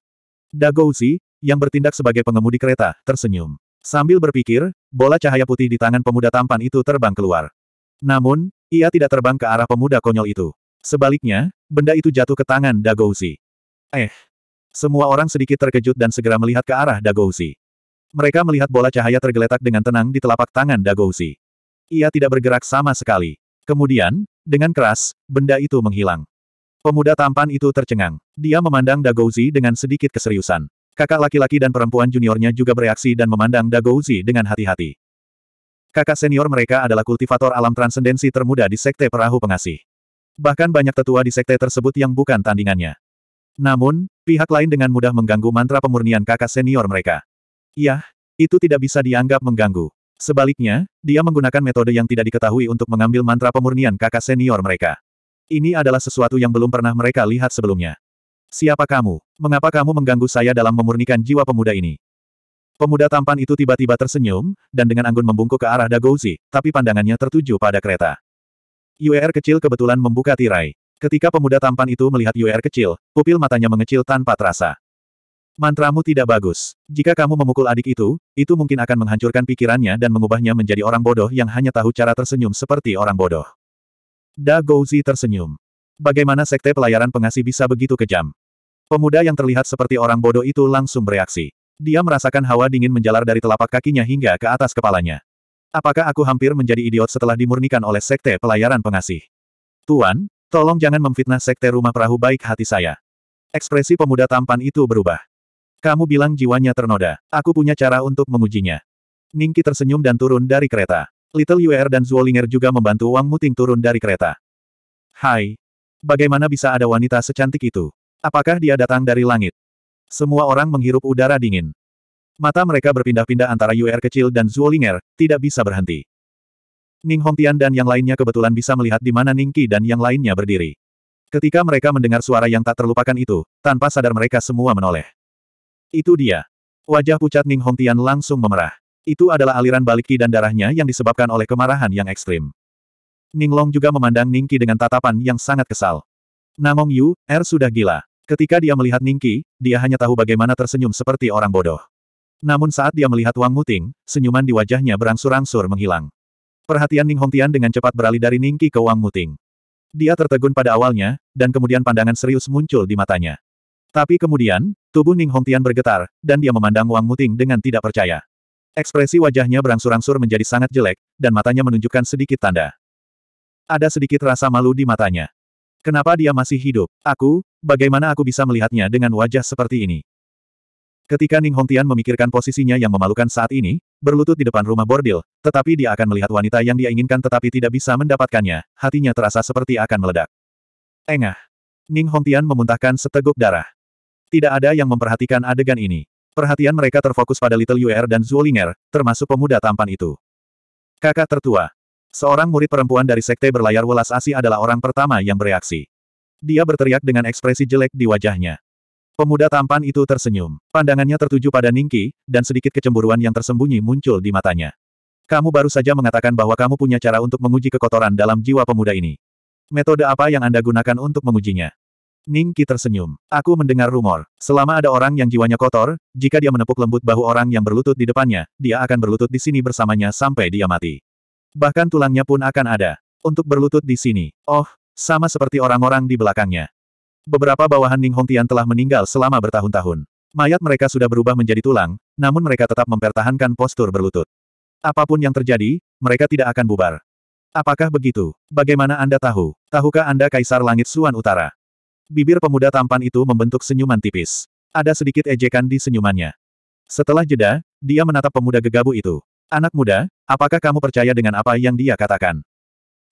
Dagouzi, yang bertindak sebagai pengemudi kereta, tersenyum. Sambil berpikir, bola cahaya putih di tangan pemuda tampan itu terbang keluar. Namun, ia tidak terbang ke arah pemuda konyol itu. Sebaliknya, benda itu jatuh ke tangan Dagouzi. Eh. Semua orang sedikit terkejut dan segera melihat ke arah Dagouzi. Mereka melihat bola cahaya tergeletak dengan tenang di telapak tangan Dagouzi. Ia tidak bergerak sama sekali. Kemudian, dengan keras, benda itu menghilang. Pemuda tampan itu tercengang. Dia memandang Dagouzi dengan sedikit keseriusan. Kakak laki-laki dan perempuan juniornya juga bereaksi dan memandang Dagouzi dengan hati-hati. Kakak senior mereka adalah kultivator alam transendensi termuda di Sekte Perahu Pengasih. Bahkan banyak tetua di sekte tersebut yang bukan tandingannya. Namun, pihak lain dengan mudah mengganggu mantra pemurnian kakak senior mereka. Yah, itu tidak bisa dianggap mengganggu. Sebaliknya, dia menggunakan metode yang tidak diketahui untuk mengambil mantra pemurnian kakak senior mereka. Ini adalah sesuatu yang belum pernah mereka lihat sebelumnya. Siapa kamu? Mengapa kamu mengganggu saya dalam memurnikan jiwa pemuda ini? Pemuda tampan itu tiba-tiba tersenyum, dan dengan anggun membungkuk ke arah Dagouzi, tapi pandangannya tertuju pada kereta. UER kecil kebetulan membuka tirai. Ketika pemuda tampan itu melihat UER kecil, pupil matanya mengecil tanpa terasa. Mantramu tidak bagus. Jika kamu memukul adik itu, itu mungkin akan menghancurkan pikirannya dan mengubahnya menjadi orang bodoh yang hanya tahu cara tersenyum seperti orang bodoh. Da Gouzi tersenyum. Bagaimana sekte pelayaran pengasih bisa begitu kejam? Pemuda yang terlihat seperti orang bodoh itu langsung bereaksi. Dia merasakan hawa dingin menjalar dari telapak kakinya hingga ke atas kepalanya. Apakah aku hampir menjadi idiot setelah dimurnikan oleh Sekte Pelayaran Pengasih? Tuan, tolong jangan memfitnah Sekte Rumah Perahu baik hati saya. Ekspresi pemuda tampan itu berubah. Kamu bilang jiwanya ternoda. Aku punya cara untuk mengujinya. Ningki tersenyum dan turun dari kereta. Little Yu'er dan Zuolinger juga membantu Wang Muting turun dari kereta. Hai. Bagaimana bisa ada wanita secantik itu? Apakah dia datang dari langit? Semua orang menghirup udara dingin. Mata mereka berpindah-pindah antara UR kecil dan Zuolinger, tidak bisa berhenti. Ning Hongtian dan yang lainnya kebetulan bisa melihat di mana Ning Qi dan yang lainnya berdiri. Ketika mereka mendengar suara yang tak terlupakan itu, tanpa sadar mereka semua menoleh. Itu dia. Wajah pucat Ning Hongtian langsung memerah. Itu adalah aliran balik Qi dan darahnya yang disebabkan oleh kemarahan yang ekstrim. Ning Long juga memandang Ning Qi dengan tatapan yang sangat kesal. Namong Yu, Er sudah gila. Ketika dia melihat Ning Qi, dia hanya tahu bagaimana tersenyum seperti orang bodoh. Namun saat dia melihat Wang Muting, senyuman di wajahnya berangsur-angsur menghilang. Perhatian Ning Hongtian dengan cepat beralih dari Ning Ningki ke Wang Muting. Dia tertegun pada awalnya, dan kemudian pandangan serius muncul di matanya. Tapi kemudian, tubuh Ning Hongtian bergetar, dan dia memandang Wang Muting dengan tidak percaya. Ekspresi wajahnya berangsur-angsur menjadi sangat jelek, dan matanya menunjukkan sedikit tanda. Ada sedikit rasa malu di matanya. Kenapa dia masih hidup? Aku, bagaimana aku bisa melihatnya dengan wajah seperti ini? Ketika Ning Hongtian memikirkan posisinya yang memalukan saat ini, berlutut di depan rumah bordil, tetapi dia akan melihat wanita yang dia inginkan tetapi tidak bisa mendapatkannya, hatinya terasa seperti akan meledak. Engah. Ning Hongtian memuntahkan seteguk darah. Tidak ada yang memperhatikan adegan ini. Perhatian mereka terfokus pada Little Yuer dan Zulinger, termasuk pemuda tampan itu. Kakak tertua. Seorang murid perempuan dari sekte berlayar welas asih adalah orang pertama yang bereaksi. Dia berteriak dengan ekspresi jelek di wajahnya. Pemuda tampan itu tersenyum. Pandangannya tertuju pada Ningki, dan sedikit kecemburuan yang tersembunyi muncul di matanya. Kamu baru saja mengatakan bahwa kamu punya cara untuk menguji kekotoran dalam jiwa pemuda ini. Metode apa yang Anda gunakan untuk mengujinya? Ningki tersenyum. Aku mendengar rumor. Selama ada orang yang jiwanya kotor, jika dia menepuk lembut bahu orang yang berlutut di depannya, dia akan berlutut di sini bersamanya sampai dia mati. Bahkan tulangnya pun akan ada. Untuk berlutut di sini. Oh, sama seperti orang-orang di belakangnya. Beberapa bawahan Ning Hongtian telah meninggal selama bertahun-tahun. Mayat mereka sudah berubah menjadi tulang, namun mereka tetap mempertahankan postur berlutut. Apapun yang terjadi, mereka tidak akan bubar. Apakah begitu? Bagaimana Anda tahu? Tahukah Anda Kaisar Langit Suan Utara? Bibir pemuda tampan itu membentuk senyuman tipis. Ada sedikit ejekan di senyumannya. Setelah jeda, dia menatap pemuda gegabu itu. Anak muda, apakah kamu percaya dengan apa yang dia katakan?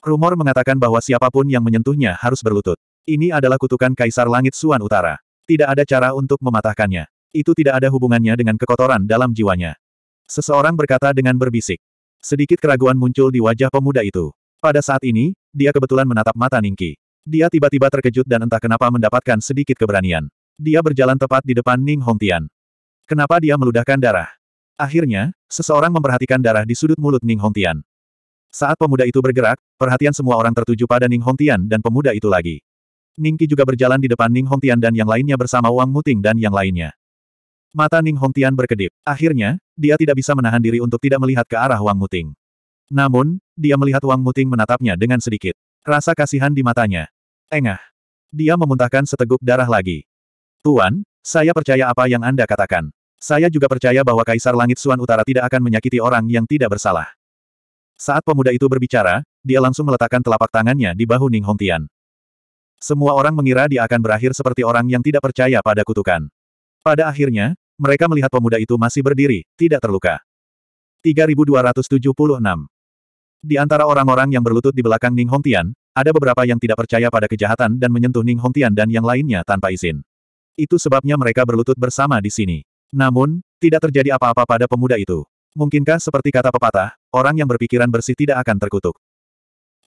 Rumor mengatakan bahwa siapapun yang menyentuhnya harus berlutut. Ini adalah kutukan Kaisar Langit Suan Utara. Tidak ada cara untuk mematahkannya. Itu tidak ada hubungannya dengan kekotoran dalam jiwanya. Seseorang berkata dengan berbisik. Sedikit keraguan muncul di wajah pemuda itu. Pada saat ini, dia kebetulan menatap mata Ningki. Dia tiba-tiba terkejut dan entah kenapa mendapatkan sedikit keberanian. Dia berjalan tepat di depan Ning Hongtian. Kenapa dia meludahkan darah? Akhirnya, seseorang memperhatikan darah di sudut mulut Ning Hongtian. Saat pemuda itu bergerak, perhatian semua orang tertuju pada Ning Hongtian dan pemuda itu lagi. Ning juga berjalan di depan Ning Hongtian dan yang lainnya bersama Wang Muting dan yang lainnya. Mata Ning Hongtian berkedip. Akhirnya, dia tidak bisa menahan diri untuk tidak melihat ke arah Wang Muting. Namun, dia melihat Wang Muting menatapnya dengan sedikit. Rasa kasihan di matanya. Engah. Dia memuntahkan seteguk darah lagi. Tuan, saya percaya apa yang Anda katakan. Saya juga percaya bahwa Kaisar Langit Suan Utara tidak akan menyakiti orang yang tidak bersalah. Saat pemuda itu berbicara, dia langsung meletakkan telapak tangannya di bahu Ning Hongtian. Semua orang mengira dia akan berakhir seperti orang yang tidak percaya pada kutukan. Pada akhirnya, mereka melihat pemuda itu masih berdiri, tidak terluka. 3276 Di antara orang-orang yang berlutut di belakang Ning Hongtian, ada beberapa yang tidak percaya pada kejahatan dan menyentuh Ning Hongtian dan yang lainnya tanpa izin. Itu sebabnya mereka berlutut bersama di sini. Namun, tidak terjadi apa-apa pada pemuda itu. Mungkinkah seperti kata pepatah, orang yang berpikiran bersih tidak akan terkutuk.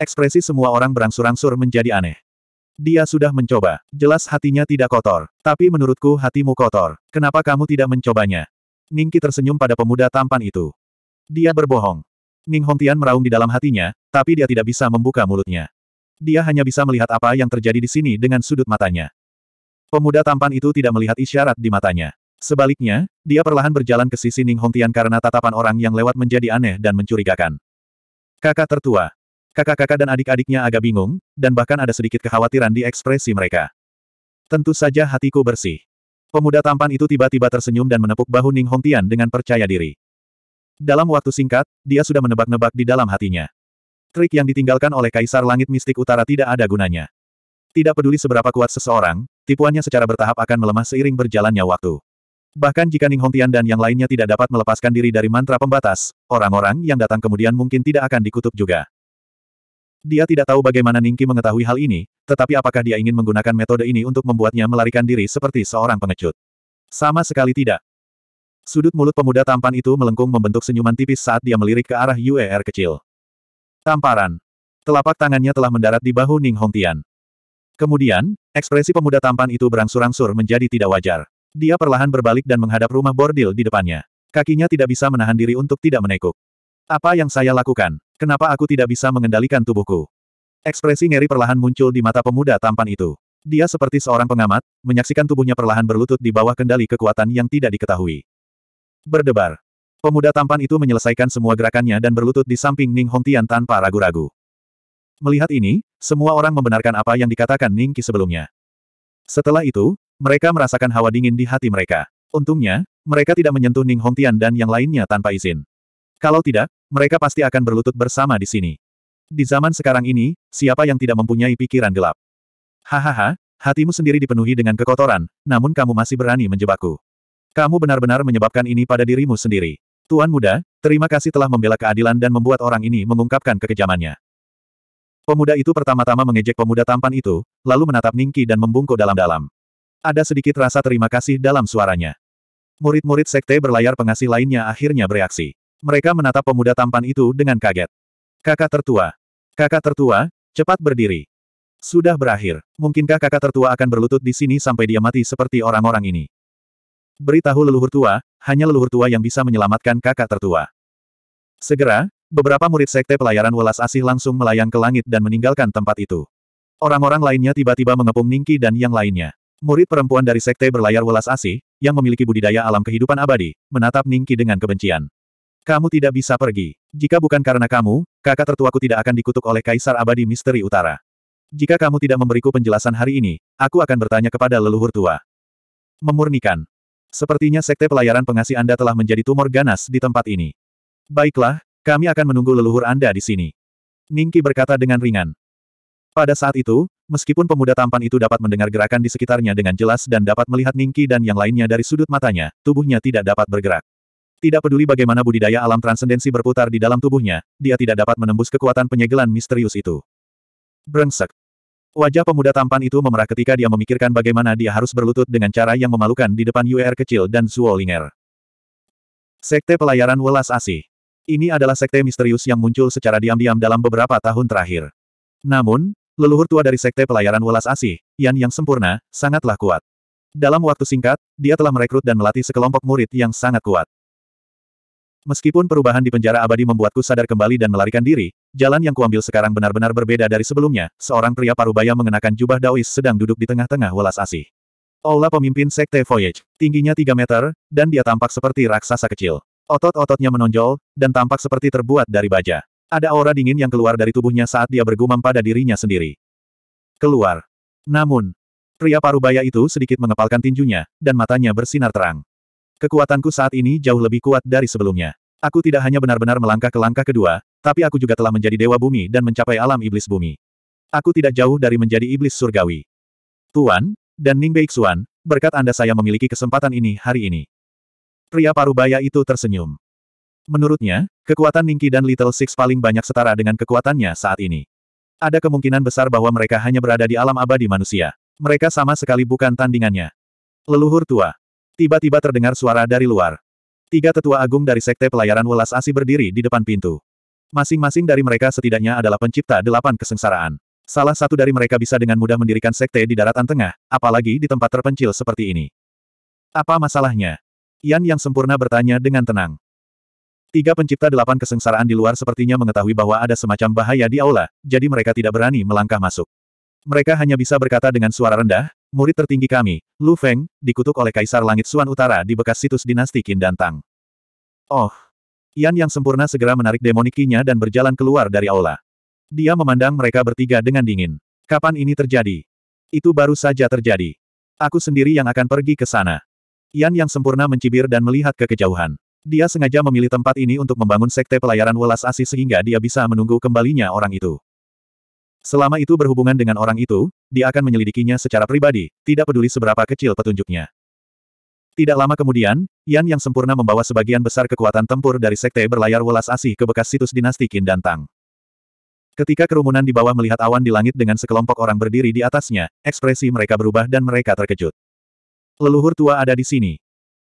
Ekspresi semua orang berangsur-angsur menjadi aneh. Dia sudah mencoba. Jelas hatinya tidak kotor. Tapi menurutku hatimu kotor. Kenapa kamu tidak mencobanya? Ningki tersenyum pada pemuda tampan itu. Dia berbohong. Ning Hongtian meraung di dalam hatinya, tapi dia tidak bisa membuka mulutnya. Dia hanya bisa melihat apa yang terjadi di sini dengan sudut matanya. Pemuda tampan itu tidak melihat isyarat di matanya. Sebaliknya, dia perlahan berjalan ke sisi Ning Hongtian karena tatapan orang yang lewat menjadi aneh dan mencurigakan. Kakak tertua, Kakak-kakak dan adik-adiknya agak bingung, dan bahkan ada sedikit kekhawatiran di ekspresi mereka. Tentu saja hatiku bersih. Pemuda tampan itu tiba-tiba tersenyum dan menepuk bahu Ning Hongtian dengan percaya diri. Dalam waktu singkat, dia sudah menebak-nebak di dalam hatinya. Trik yang ditinggalkan oleh Kaisar Langit Mistik Utara tidak ada gunanya. Tidak peduli seberapa kuat seseorang, tipuannya secara bertahap akan melemah seiring berjalannya waktu. Bahkan jika Ning Hongtian dan yang lainnya tidak dapat melepaskan diri dari mantra pembatas, orang-orang yang datang kemudian mungkin tidak akan dikutuk juga. Dia tidak tahu bagaimana Ningki mengetahui hal ini, tetapi apakah dia ingin menggunakan metode ini untuk membuatnya melarikan diri seperti seorang pengecut? Sama sekali tidak. Sudut mulut pemuda tampan itu melengkung membentuk senyuman tipis saat dia melirik ke arah UER kecil. Tamparan. Telapak tangannya telah mendarat di bahu Ning Hongtian. Kemudian, ekspresi pemuda tampan itu berangsur-angsur menjadi tidak wajar. Dia perlahan berbalik dan menghadap rumah bordil di depannya. Kakinya tidak bisa menahan diri untuk tidak menekuk. Apa yang saya lakukan? Kenapa aku tidak bisa mengendalikan tubuhku? Ekspresi ngeri perlahan muncul di mata pemuda tampan itu. Dia seperti seorang pengamat, menyaksikan tubuhnya perlahan berlutut di bawah kendali kekuatan yang tidak diketahui. Berdebar. Pemuda tampan itu menyelesaikan semua gerakannya dan berlutut di samping Ning Hongtian tanpa ragu-ragu. Melihat ini, semua orang membenarkan apa yang dikatakan Ning Qi sebelumnya. Setelah itu, mereka merasakan hawa dingin di hati mereka. Untungnya, mereka tidak menyentuh Ning Hongtian dan yang lainnya tanpa izin. Kalau tidak, mereka pasti akan berlutut bersama di sini. Di zaman sekarang ini, siapa yang tidak mempunyai pikiran gelap? Hahaha, hatimu sendiri dipenuhi dengan kekotoran, namun kamu masih berani menjebakku. Kamu benar-benar menyebabkan ini pada dirimu sendiri. Tuan muda, terima kasih telah membela keadilan dan membuat orang ini mengungkapkan kekejamannya. Pemuda itu pertama-tama mengejek pemuda tampan itu, lalu menatap Ningki dan membungkuk dalam-dalam. Ada sedikit rasa terima kasih dalam suaranya. Murid-murid sekte berlayar pengasih lainnya akhirnya bereaksi. Mereka menatap pemuda tampan itu dengan kaget. Kakak tertua. Kakak tertua, cepat berdiri. Sudah berakhir. Mungkinkah kakak tertua akan berlutut di sini sampai dia mati seperti orang-orang ini? Beritahu leluhur tua, hanya leluhur tua yang bisa menyelamatkan kakak tertua. Segera, beberapa murid sekte pelayaran welas asih langsung melayang ke langit dan meninggalkan tempat itu. Orang-orang lainnya tiba-tiba mengepung Ningki dan yang lainnya. Murid perempuan dari sekte berlayar welas asih, yang memiliki budidaya alam kehidupan abadi, menatap Ningki dengan kebencian. Kamu tidak bisa pergi. Jika bukan karena kamu, kakak tertuaku tidak akan dikutuk oleh Kaisar Abadi Misteri Utara. Jika kamu tidak memberiku penjelasan hari ini, aku akan bertanya kepada leluhur tua. Memurnikan. Sepertinya sekte pelayaran pengasih Anda telah menjadi tumor ganas di tempat ini. Baiklah, kami akan menunggu leluhur Anda di sini. Ningki berkata dengan ringan. Pada saat itu, meskipun pemuda tampan itu dapat mendengar gerakan di sekitarnya dengan jelas dan dapat melihat Ningki dan yang lainnya dari sudut matanya, tubuhnya tidak dapat bergerak. Tidak peduli bagaimana budidaya alam transendensi berputar di dalam tubuhnya, dia tidak dapat menembus kekuatan penyegelan misterius itu. Brengsek. Wajah pemuda tampan itu memerah ketika dia memikirkan bagaimana dia harus berlutut dengan cara yang memalukan di depan UR kecil dan Zuolinger. Sekte Pelayaran Welas Asih. Ini adalah sekte misterius yang muncul secara diam-diam dalam beberapa tahun terakhir. Namun, leluhur tua dari Sekte Pelayaran Welas Asih, Yan yang sempurna, sangatlah kuat. Dalam waktu singkat, dia telah merekrut dan melatih sekelompok murid yang sangat kuat. Meskipun perubahan di penjara abadi membuatku sadar kembali dan melarikan diri, jalan yang kuambil sekarang benar-benar berbeda dari sebelumnya, seorang pria parubaya mengenakan jubah daois sedang duduk di tengah-tengah welas asih. Aula pemimpin Sekte Voyage, tingginya 3 meter, dan dia tampak seperti raksasa kecil. Otot-ototnya menonjol, dan tampak seperti terbuat dari baja. Ada aura dingin yang keluar dari tubuhnya saat dia bergumam pada dirinya sendiri. Keluar. Namun, pria parubaya itu sedikit mengepalkan tinjunya, dan matanya bersinar terang. Kekuatanku saat ini jauh lebih kuat dari sebelumnya. Aku tidak hanya benar-benar melangkah ke langkah kedua, tapi aku juga telah menjadi dewa bumi dan mencapai alam iblis bumi. Aku tidak jauh dari menjadi iblis surgawi. Tuan, dan Ning Beixuan, berkat Anda saya memiliki kesempatan ini hari ini. Pria parubaya itu tersenyum. Menurutnya, kekuatan Ningki dan Little Six paling banyak setara dengan kekuatannya saat ini. Ada kemungkinan besar bahwa mereka hanya berada di alam abadi manusia. Mereka sama sekali bukan tandingannya. Leluhur tua, Tiba-tiba terdengar suara dari luar. Tiga tetua agung dari Sekte Pelayaran Welas Asih berdiri di depan pintu. Masing-masing dari mereka setidaknya adalah pencipta delapan kesengsaraan. Salah satu dari mereka bisa dengan mudah mendirikan sekte di daratan tengah, apalagi di tempat terpencil seperti ini. Apa masalahnya? Yan yang sempurna bertanya dengan tenang. Tiga pencipta delapan kesengsaraan di luar sepertinya mengetahui bahwa ada semacam bahaya di aula, jadi mereka tidak berani melangkah masuk. Mereka hanya bisa berkata dengan suara rendah, Murid tertinggi kami, Lu Feng, dikutuk oleh Kaisar Langit Suan Utara di bekas situs dinasti Qin Dantang. Oh! Yan yang sempurna segera menarik demonikinya dan berjalan keluar dari aula. Dia memandang mereka bertiga dengan dingin. Kapan ini terjadi? Itu baru saja terjadi. Aku sendiri yang akan pergi ke sana. Yan yang sempurna mencibir dan melihat ke kejauhan. Dia sengaja memilih tempat ini untuk membangun sekte pelayaran welas asih sehingga dia bisa menunggu kembalinya orang itu. Selama itu berhubungan dengan orang itu, dia akan menyelidikinya secara pribadi, tidak peduli seberapa kecil petunjuknya. Tidak lama kemudian, Yan yang sempurna membawa sebagian besar kekuatan tempur dari sekte berlayar welas asih ke bekas situs dinasti Qin dan Tang. Ketika kerumunan di bawah melihat awan di langit dengan sekelompok orang berdiri di atasnya, ekspresi mereka berubah dan mereka terkejut. Leluhur tua ada di sini.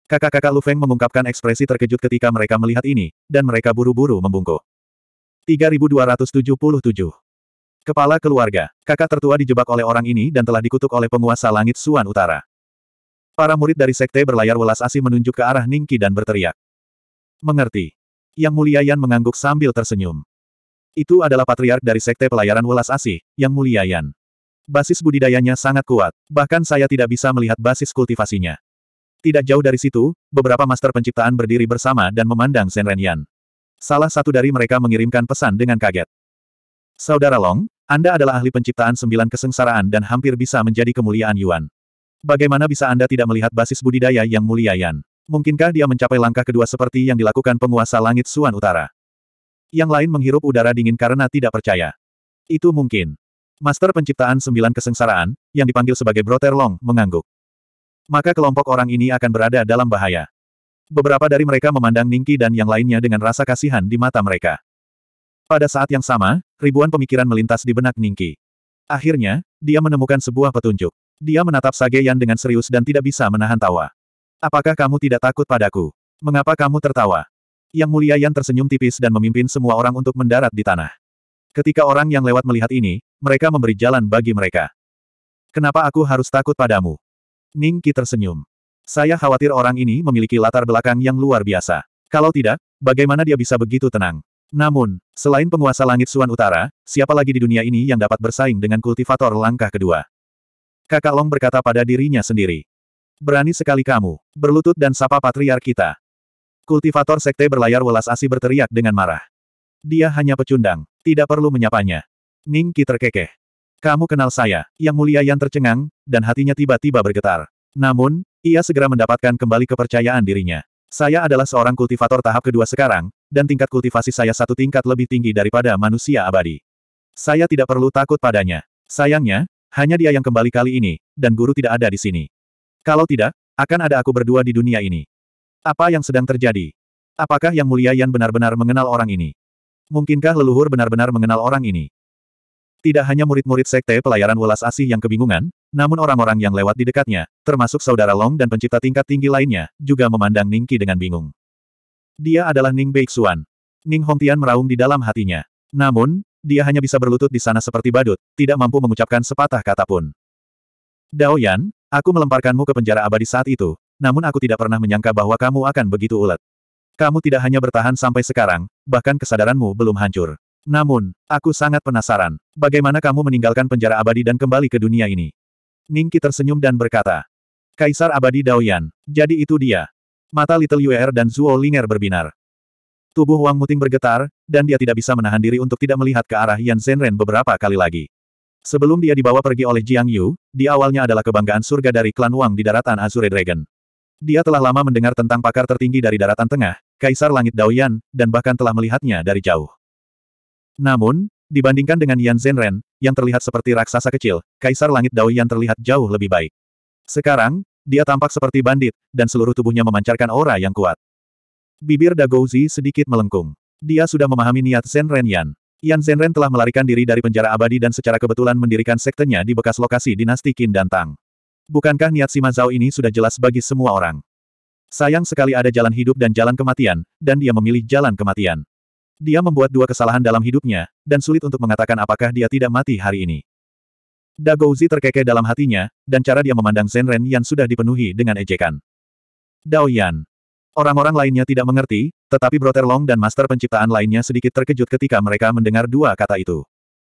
Kakak-kakak Lu Feng mengungkapkan ekspresi terkejut ketika mereka melihat ini, dan mereka buru-buru membungkuk. 3277 Kepala keluarga, kakak tertua dijebak oleh orang ini dan telah dikutuk oleh penguasa langit Suan Utara. Para murid dari sekte berlayar welas asih menunjuk ke arah Ningki dan berteriak. Mengerti. Yang Mulia Yan mengangguk sambil tersenyum. Itu adalah patriark dari sekte pelayaran welas asih, Yang Mulia Yan. Basis budidayanya sangat kuat, bahkan saya tidak bisa melihat basis kultivasinya. Tidak jauh dari situ, beberapa master penciptaan berdiri bersama dan memandang Senren Yan. Salah satu dari mereka mengirimkan pesan dengan kaget. Saudara Long, Anda adalah ahli penciptaan sembilan kesengsaraan dan hampir bisa menjadi kemuliaan Yuan. Bagaimana bisa Anda tidak melihat basis budidaya yang mulia Yan? Mungkinkah dia mencapai langkah kedua seperti yang dilakukan penguasa langit Suan Utara? Yang lain menghirup udara dingin karena tidak percaya. Itu mungkin. Master penciptaan sembilan kesengsaraan, yang dipanggil sebagai Brother Long, mengangguk. Maka kelompok orang ini akan berada dalam bahaya. Beberapa dari mereka memandang Ningki dan yang lainnya dengan rasa kasihan di mata mereka. Pada saat yang sama, ribuan pemikiran melintas di benak Ningki. Akhirnya, dia menemukan sebuah petunjuk. Dia menatap Sage Yan dengan serius dan tidak bisa menahan tawa. Apakah kamu tidak takut padaku? Mengapa kamu tertawa? Yang mulia Yan tersenyum tipis dan memimpin semua orang untuk mendarat di tanah. Ketika orang yang lewat melihat ini, mereka memberi jalan bagi mereka. Kenapa aku harus takut padamu? Ningki tersenyum. Saya khawatir orang ini memiliki latar belakang yang luar biasa. Kalau tidak, bagaimana dia bisa begitu tenang? Namun, selain penguasa langit Suan Utara, siapa lagi di dunia ini yang dapat bersaing dengan kultivator langkah kedua? Kakak Long berkata pada dirinya sendiri. Berani sekali kamu, berlutut dan sapa patriar kita. Kultivator sekte berlayar welas asi berteriak dengan marah. Dia hanya pecundang, tidak perlu menyapanya. Ning Ki terkekeh. Kamu kenal saya, yang mulia yang tercengang, dan hatinya tiba-tiba bergetar. Namun, ia segera mendapatkan kembali kepercayaan dirinya. Saya adalah seorang kultivator tahap kedua sekarang, dan tingkat kultivasi saya satu tingkat lebih tinggi daripada manusia abadi. Saya tidak perlu takut padanya. Sayangnya, hanya dia yang kembali kali ini, dan guru tidak ada di sini. Kalau tidak, akan ada aku berdua di dunia ini. Apa yang sedang terjadi? Apakah Yang Mulia yang benar-benar mengenal orang ini? Mungkinkah leluhur benar-benar mengenal orang ini? Tidak hanya murid-murid sekte pelayaran welas asih yang kebingungan, namun orang-orang yang lewat di dekatnya, termasuk saudara Long dan pencipta tingkat tinggi lainnya, juga memandang Ning Qi dengan bingung. Dia adalah Ning Beixuan. Ning Hongtian meraung di dalam hatinya. Namun, dia hanya bisa berlutut di sana seperti badut, tidak mampu mengucapkan sepatah kata pun. Dao Yan, aku melemparkanmu ke penjara abadi saat itu, namun aku tidak pernah menyangka bahwa kamu akan begitu ulet. Kamu tidak hanya bertahan sampai sekarang, bahkan kesadaranmu belum hancur. Namun, aku sangat penasaran. Bagaimana kamu meninggalkan penjara abadi dan kembali ke dunia ini? Ningki tersenyum dan berkata. Kaisar abadi Daoyan. Jadi itu dia. Mata Little Yuer dan Zuo Linger berbinar. Tubuh Wang Muting bergetar, dan dia tidak bisa menahan diri untuk tidak melihat ke arah Yan Zhenren beberapa kali lagi. Sebelum dia dibawa pergi oleh Jiang Yu, di awalnya adalah kebanggaan surga dari klan Wang di daratan Azure Dragon. Dia telah lama mendengar tentang pakar tertinggi dari daratan tengah, Kaisar Langit Daoyan, dan bahkan telah melihatnya dari jauh. Namun, dibandingkan dengan Yan Zhenren, yang terlihat seperti raksasa kecil, Kaisar Langit Dao Yan terlihat jauh lebih baik. Sekarang, dia tampak seperti bandit, dan seluruh tubuhnya memancarkan aura yang kuat. Bibir Dagouzi sedikit melengkung. Dia sudah memahami niat Zhenren Yan. Yan Zhenren telah melarikan diri dari penjara abadi dan secara kebetulan mendirikan sektenya di bekas lokasi dinasti Qin dan Tang. Bukankah niat Sima Zhao ini sudah jelas bagi semua orang? Sayang sekali ada jalan hidup dan jalan kematian, dan dia memilih jalan kematian. Dia membuat dua kesalahan dalam hidupnya, dan sulit untuk mengatakan apakah dia tidak mati hari ini. Dagouzi terkekeh dalam hatinya, dan cara dia memandang Zenren yang sudah dipenuhi dengan ejekan. Dao Yan. Orang-orang lainnya tidak mengerti, tetapi Brother Long dan Master Penciptaan lainnya sedikit terkejut ketika mereka mendengar dua kata itu.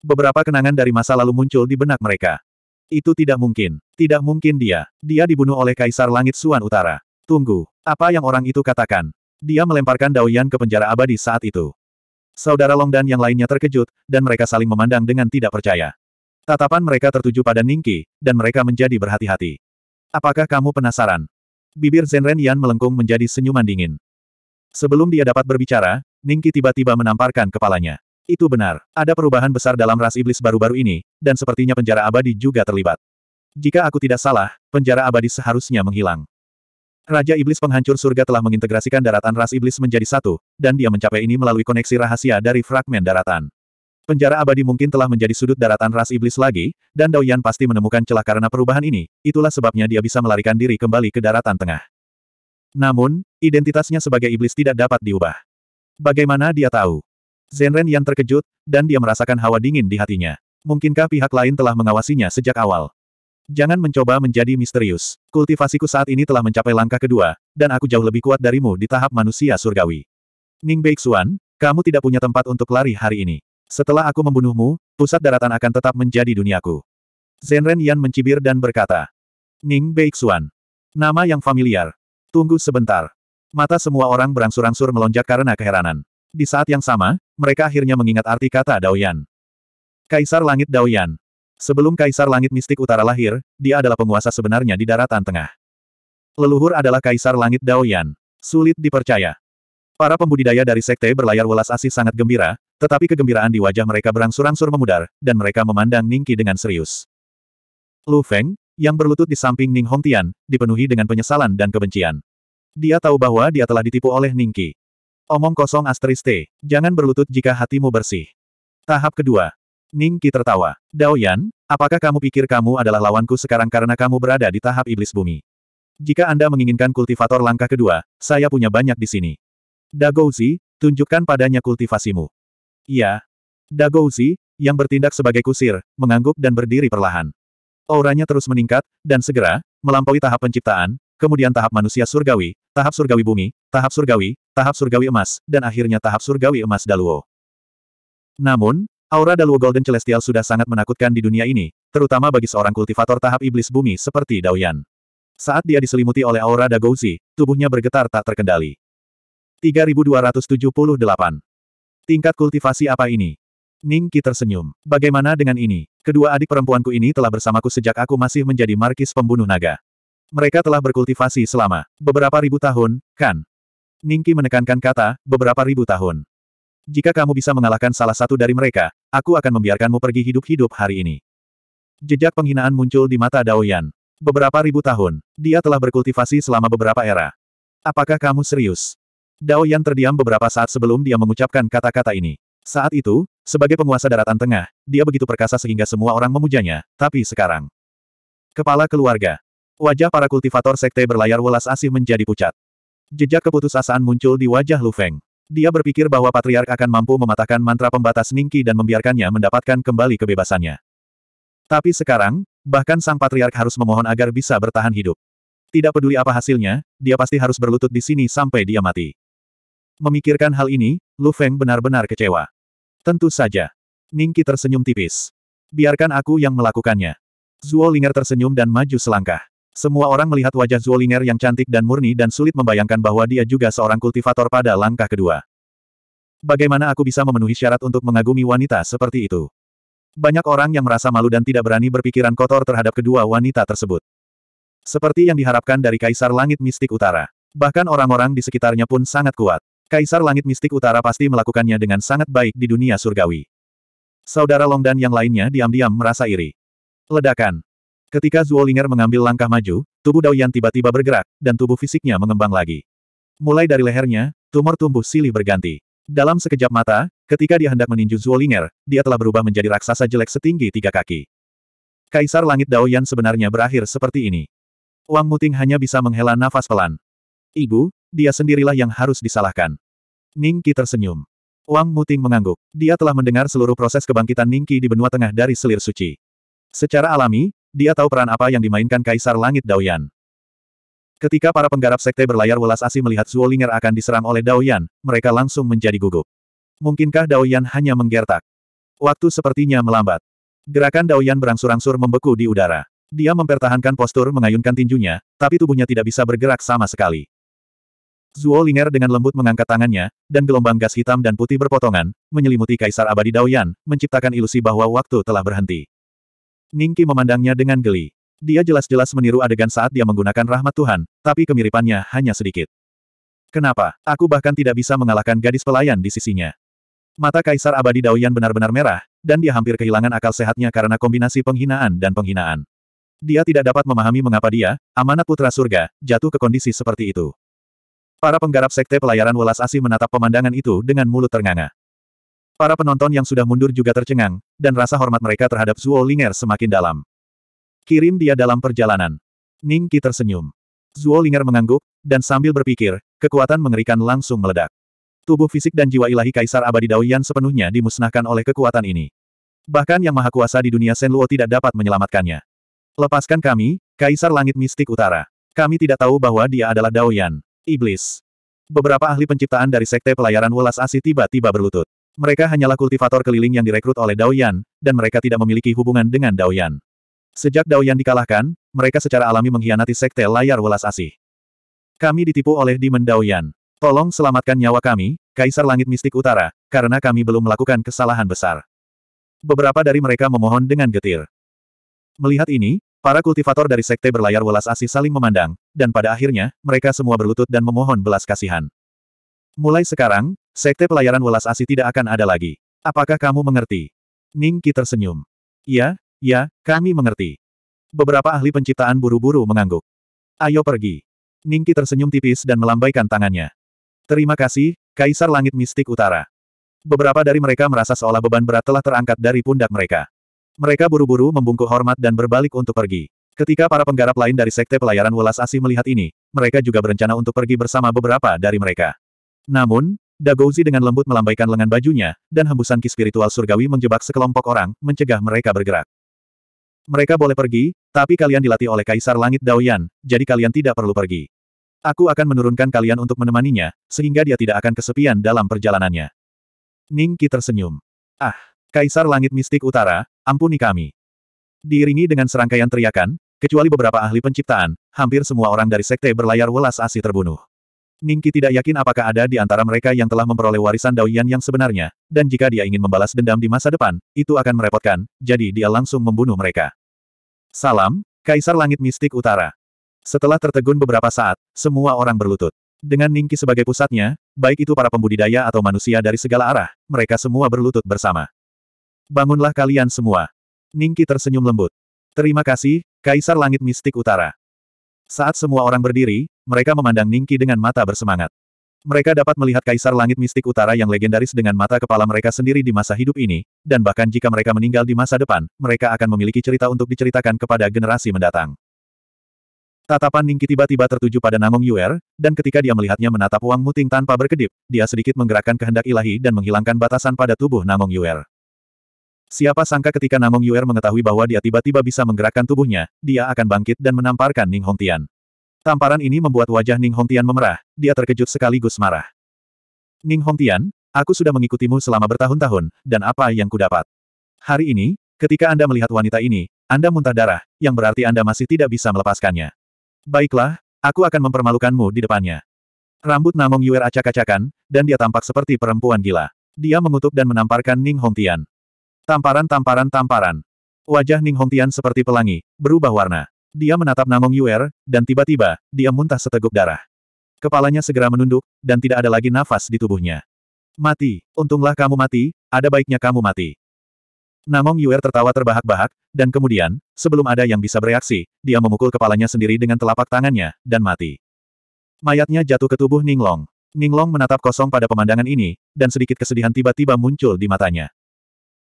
Beberapa kenangan dari masa lalu muncul di benak mereka. Itu tidak mungkin. Tidak mungkin dia. Dia dibunuh oleh Kaisar Langit Suan Utara. Tunggu. Apa yang orang itu katakan? Dia melemparkan Daoyan ke penjara abadi saat itu. Saudara Long dan yang lainnya terkejut, dan mereka saling memandang dengan tidak percaya. Tatapan mereka tertuju pada Ningki, dan mereka menjadi berhati-hati. Apakah kamu penasaran? Bibir Zenren Yan melengkung menjadi senyuman dingin. Sebelum dia dapat berbicara, Ningki tiba-tiba menamparkan kepalanya. Itu benar, ada perubahan besar dalam ras iblis baru-baru ini, dan sepertinya penjara abadi juga terlibat. Jika aku tidak salah, penjara abadi seharusnya menghilang. Raja Iblis Penghancur Surga telah mengintegrasikan daratan ras iblis menjadi satu, dan dia mencapai ini melalui koneksi rahasia dari fragmen daratan. Penjara abadi mungkin telah menjadi sudut daratan ras iblis lagi, dan Dao pasti menemukan celah karena perubahan ini, itulah sebabnya dia bisa melarikan diri kembali ke daratan tengah. Namun, identitasnya sebagai iblis tidak dapat diubah. Bagaimana dia tahu? Zenren yang terkejut, dan dia merasakan hawa dingin di hatinya. Mungkinkah pihak lain telah mengawasinya sejak awal? Jangan mencoba menjadi misterius. Kultivasiku saat ini telah mencapai langkah kedua, dan aku jauh lebih kuat darimu di tahap manusia surgawi. Ning Beixuan, kamu tidak punya tempat untuk lari hari ini. Setelah aku membunuhmu, pusat daratan akan tetap menjadi duniaku. Zenren Yan mencibir dan berkata. Ning Beixuan. Nama yang familiar. Tunggu sebentar. Mata semua orang berangsur-angsur melonjak karena keheranan. Di saat yang sama, mereka akhirnya mengingat arti kata Daoyan. Kaisar Langit Daoyan. Sebelum Kaisar Langit Mistik Utara lahir, dia adalah penguasa sebenarnya di daratan tengah. Leluhur adalah Kaisar Langit Daoyan. Sulit dipercaya. Para pembudidaya dari sekte berlayar welas asih sangat gembira, tetapi kegembiraan di wajah mereka berangsur-angsur memudar, dan mereka memandang Ningqi dengan serius. Lu Feng, yang berlutut di samping Ning Hong Tian, dipenuhi dengan penyesalan dan kebencian. Dia tahu bahwa dia telah ditipu oleh Ningqi. Omong kosong asterisk jangan berlutut jika hatimu bersih. Tahap kedua, Ning Qi tertawa. Dao Yan, apakah kamu pikir kamu adalah lawanku sekarang karena kamu berada di tahap iblis bumi? Jika Anda menginginkan kultivator langkah kedua, saya punya banyak di sini. Dagouzi, tunjukkan padanya kultivasimu. Iya. Dagouzi, yang bertindak sebagai kusir, mengangguk dan berdiri perlahan. Auranya terus meningkat, dan segera, melampaui tahap penciptaan, kemudian tahap manusia surgawi, tahap surgawi bumi, tahap surgawi, tahap surgawi emas, dan akhirnya tahap surgawi emas Daluo. Namun, Aura Daluo Golden Celestial sudah sangat menakutkan di dunia ini, terutama bagi seorang kultivator tahap iblis bumi seperti Daoyan. Saat dia diselimuti oleh aura Dagouzi, tubuhnya bergetar tak terkendali. 3278. Tingkat kultivasi apa ini? Ning Qi tersenyum. Bagaimana dengan ini? Kedua adik perempuanku ini telah bersamaku sejak aku masih menjadi markis pembunuh naga. Mereka telah berkultivasi selama beberapa ribu tahun, kan? Ningki menekankan kata, beberapa ribu tahun. Jika kamu bisa mengalahkan salah satu dari mereka, aku akan membiarkanmu pergi hidup-hidup hari ini. Jejak penghinaan muncul di mata Daoyan. Beberapa ribu tahun, dia telah berkultivasi selama beberapa era. Apakah kamu serius? Daoyan terdiam beberapa saat sebelum dia mengucapkan kata-kata ini. Saat itu, sebagai penguasa daratan tengah, dia begitu perkasa sehingga semua orang memujanya, tapi sekarang. Kepala keluarga. Wajah para kultivator sekte berlayar welas asih menjadi pucat. Jejak keputusasaan muncul di wajah Lu Feng. Dia berpikir bahwa Patriark akan mampu mematahkan mantra pembatas Ningki dan membiarkannya mendapatkan kembali kebebasannya. Tapi sekarang, bahkan sang Patriark harus memohon agar bisa bertahan hidup. Tidak peduli apa hasilnya, dia pasti harus berlutut di sini sampai dia mati. Memikirkan hal ini, Lu Feng benar-benar kecewa. Tentu saja. Ningki tersenyum tipis. Biarkan aku yang melakukannya. Zuo Linger tersenyum dan maju selangkah. Semua orang melihat wajah Zuoliner yang cantik dan murni dan sulit membayangkan bahwa dia juga seorang kultivator pada langkah kedua. Bagaimana aku bisa memenuhi syarat untuk mengagumi wanita seperti itu? Banyak orang yang merasa malu dan tidak berani berpikiran kotor terhadap kedua wanita tersebut. Seperti yang diharapkan dari Kaisar Langit Mistik Utara. Bahkan orang-orang di sekitarnya pun sangat kuat. Kaisar Langit Mistik Utara pasti melakukannya dengan sangat baik di dunia surgawi. Saudara Long dan yang lainnya diam-diam merasa iri. Ledakan. Ketika Zuo Ling'er mengambil langkah maju, tubuh Dao Daoyan tiba-tiba bergerak, dan tubuh fisiknya mengembang lagi. Mulai dari lehernya, tumor tumbuh silih berganti. Dalam sekejap mata, ketika dia hendak meninju Zuo Ling'er, dia telah berubah menjadi raksasa jelek setinggi tiga kaki. Kaisar Langit Dao Daoyan sebenarnya berakhir seperti ini. Wang Muting hanya bisa menghela nafas pelan. Ibu, dia sendirilah yang harus disalahkan. Ning Qi tersenyum. Wang Muting mengangguk. Dia telah mendengar seluruh proses kebangkitan Qi di benua tengah dari selir suci. Secara alami, dia tahu peran apa yang dimainkan Kaisar Langit Daoyan. Ketika para penggarap sekte berlayar welas asih melihat Zuolinger akan diserang oleh Daoyan, mereka langsung menjadi gugup. Mungkinkah Daoyan hanya menggertak? Waktu sepertinya melambat. Gerakan Daoyan berangsur-angsur membeku di udara. Dia mempertahankan postur mengayunkan tinjunya, tapi tubuhnya tidak bisa bergerak sama sekali. Zuo Linger dengan lembut mengangkat tangannya, dan gelombang gas hitam dan putih berpotongan, menyelimuti Kaisar Abadi Daoyan, menciptakan ilusi bahwa waktu telah berhenti. Ningki memandangnya dengan geli. Dia jelas-jelas meniru adegan saat dia menggunakan rahmat Tuhan, tapi kemiripannya hanya sedikit. Kenapa? Aku bahkan tidak bisa mengalahkan gadis pelayan di sisinya. Mata Kaisar Abadi Daoyan benar-benar merah, dan dia hampir kehilangan akal sehatnya karena kombinasi penghinaan dan penghinaan. Dia tidak dapat memahami mengapa dia, amanat putra surga, jatuh ke kondisi seperti itu. Para penggarap sekte pelayaran welas asih menatap pemandangan itu dengan mulut ternganga. Para penonton yang sudah mundur juga tercengang, dan rasa hormat mereka terhadap Zuo Linger semakin dalam. Kirim dia dalam perjalanan. Ning Qi tersenyum. Zuo Linger mengangguk, dan sambil berpikir, kekuatan mengerikan langsung meledak. Tubuh fisik dan jiwa ilahi Kaisar Abadi Daoyan sepenuhnya dimusnahkan oleh kekuatan ini. Bahkan yang maha kuasa di dunia Senluo tidak dapat menyelamatkannya. Lepaskan kami, Kaisar Langit Mistik Utara. Kami tidak tahu bahwa dia adalah Daoyan, Iblis. Beberapa ahli penciptaan dari Sekte Pelayaran Welas Asih tiba-tiba berlutut. Mereka hanyalah kultivator keliling yang direkrut oleh Dao Yan, dan mereka tidak memiliki hubungan dengan Dao Yan. Sejak Dao Yan dikalahkan, mereka secara alami mengkhianati sekte layar welas asih. Kami ditipu oleh Demon Yan. Tolong selamatkan nyawa kami, Kaisar Langit Mistik Utara, karena kami belum melakukan kesalahan besar. Beberapa dari mereka memohon dengan getir. Melihat ini, para kultivator dari sekte berlayar welas asih saling memandang, dan pada akhirnya, mereka semua berlutut dan memohon belas kasihan. Mulai sekarang, sekte pelayaran welas Asih tidak akan ada lagi. Apakah kamu mengerti? Ning Qi tersenyum. Ya, ya, kami mengerti. Beberapa ahli penciptaan buru-buru mengangguk. Ayo pergi. Ning tersenyum tipis dan melambaikan tangannya. Terima kasih, Kaisar Langit Mistik Utara. Beberapa dari mereka merasa seolah beban berat telah terangkat dari pundak mereka. Mereka buru-buru membungkuk hormat dan berbalik untuk pergi. Ketika para penggarap lain dari Sekte Pelayaran Welas Asih melihat ini, mereka juga berencana untuk pergi bersama beberapa dari mereka. Namun, Dagouzi dengan lembut melambaikan lengan bajunya, dan hembusan ki spiritual surgawi menjebak sekelompok orang, mencegah mereka bergerak. Mereka boleh pergi, tapi kalian dilatih oleh Kaisar Langit Daoyan, jadi kalian tidak perlu pergi. Aku akan menurunkan kalian untuk menemaninya, sehingga dia tidak akan kesepian dalam perjalanannya. Ning Qi tersenyum. Ah, Kaisar Langit Mistik Utara, ampuni kami. Diiringi dengan serangkaian teriakan, kecuali beberapa ahli penciptaan, hampir semua orang dari sekte berlayar welas asih terbunuh. Ningki tidak yakin apakah ada di antara mereka yang telah memperoleh warisan Daoyan yang sebenarnya, dan jika dia ingin membalas dendam di masa depan, itu akan merepotkan, jadi dia langsung membunuh mereka. Salam, Kaisar Langit Mistik Utara. Setelah tertegun beberapa saat, semua orang berlutut. Dengan Ningki sebagai pusatnya, baik itu para pembudidaya atau manusia dari segala arah, mereka semua berlutut bersama. Bangunlah kalian semua. Ningki tersenyum lembut. Terima kasih, Kaisar Langit Mistik Utara. Saat semua orang berdiri, mereka memandang Ningki dengan mata bersemangat. Mereka dapat melihat Kaisar Langit Mistik Utara yang legendaris dengan mata kepala mereka sendiri di masa hidup ini, dan bahkan jika mereka meninggal di masa depan, mereka akan memiliki cerita untuk diceritakan kepada generasi mendatang. Tatapan Ningki tiba-tiba tertuju pada Namong Yuer, dan ketika dia melihatnya menatap Wang Muting tanpa berkedip, dia sedikit menggerakkan kehendak ilahi dan menghilangkan batasan pada tubuh Namong Yuer. Siapa sangka ketika Namong Yuer mengetahui bahwa dia tiba-tiba bisa menggerakkan tubuhnya, dia akan bangkit dan menamparkan Ning Hongtian. Tamparan ini membuat wajah Ning Hongtian memerah, dia terkejut sekaligus marah. Ning Hongtian, aku sudah mengikutimu selama bertahun-tahun, dan apa yang kudapat? Hari ini, ketika Anda melihat wanita ini, Anda muntah darah, yang berarti Anda masih tidak bisa melepaskannya. Baiklah, aku akan mempermalukanmu di depannya. Rambut Namong Yuer acak-acakan, dan dia tampak seperti perempuan gila. Dia mengutuk dan menamparkan Ning Hongtian. Tamparan-tamparan-tamparan. Wajah Ning Hongtian seperti pelangi, berubah warna. Dia menatap Namong Yuer, dan tiba-tiba, dia muntah seteguk darah. Kepalanya segera menunduk, dan tidak ada lagi nafas di tubuhnya. Mati, untunglah kamu mati, ada baiknya kamu mati. Namong Yuer tertawa terbahak-bahak, dan kemudian, sebelum ada yang bisa bereaksi, dia memukul kepalanya sendiri dengan telapak tangannya, dan mati. Mayatnya jatuh ke tubuh Ning Long. Ning Long menatap kosong pada pemandangan ini, dan sedikit kesedihan tiba-tiba muncul di matanya.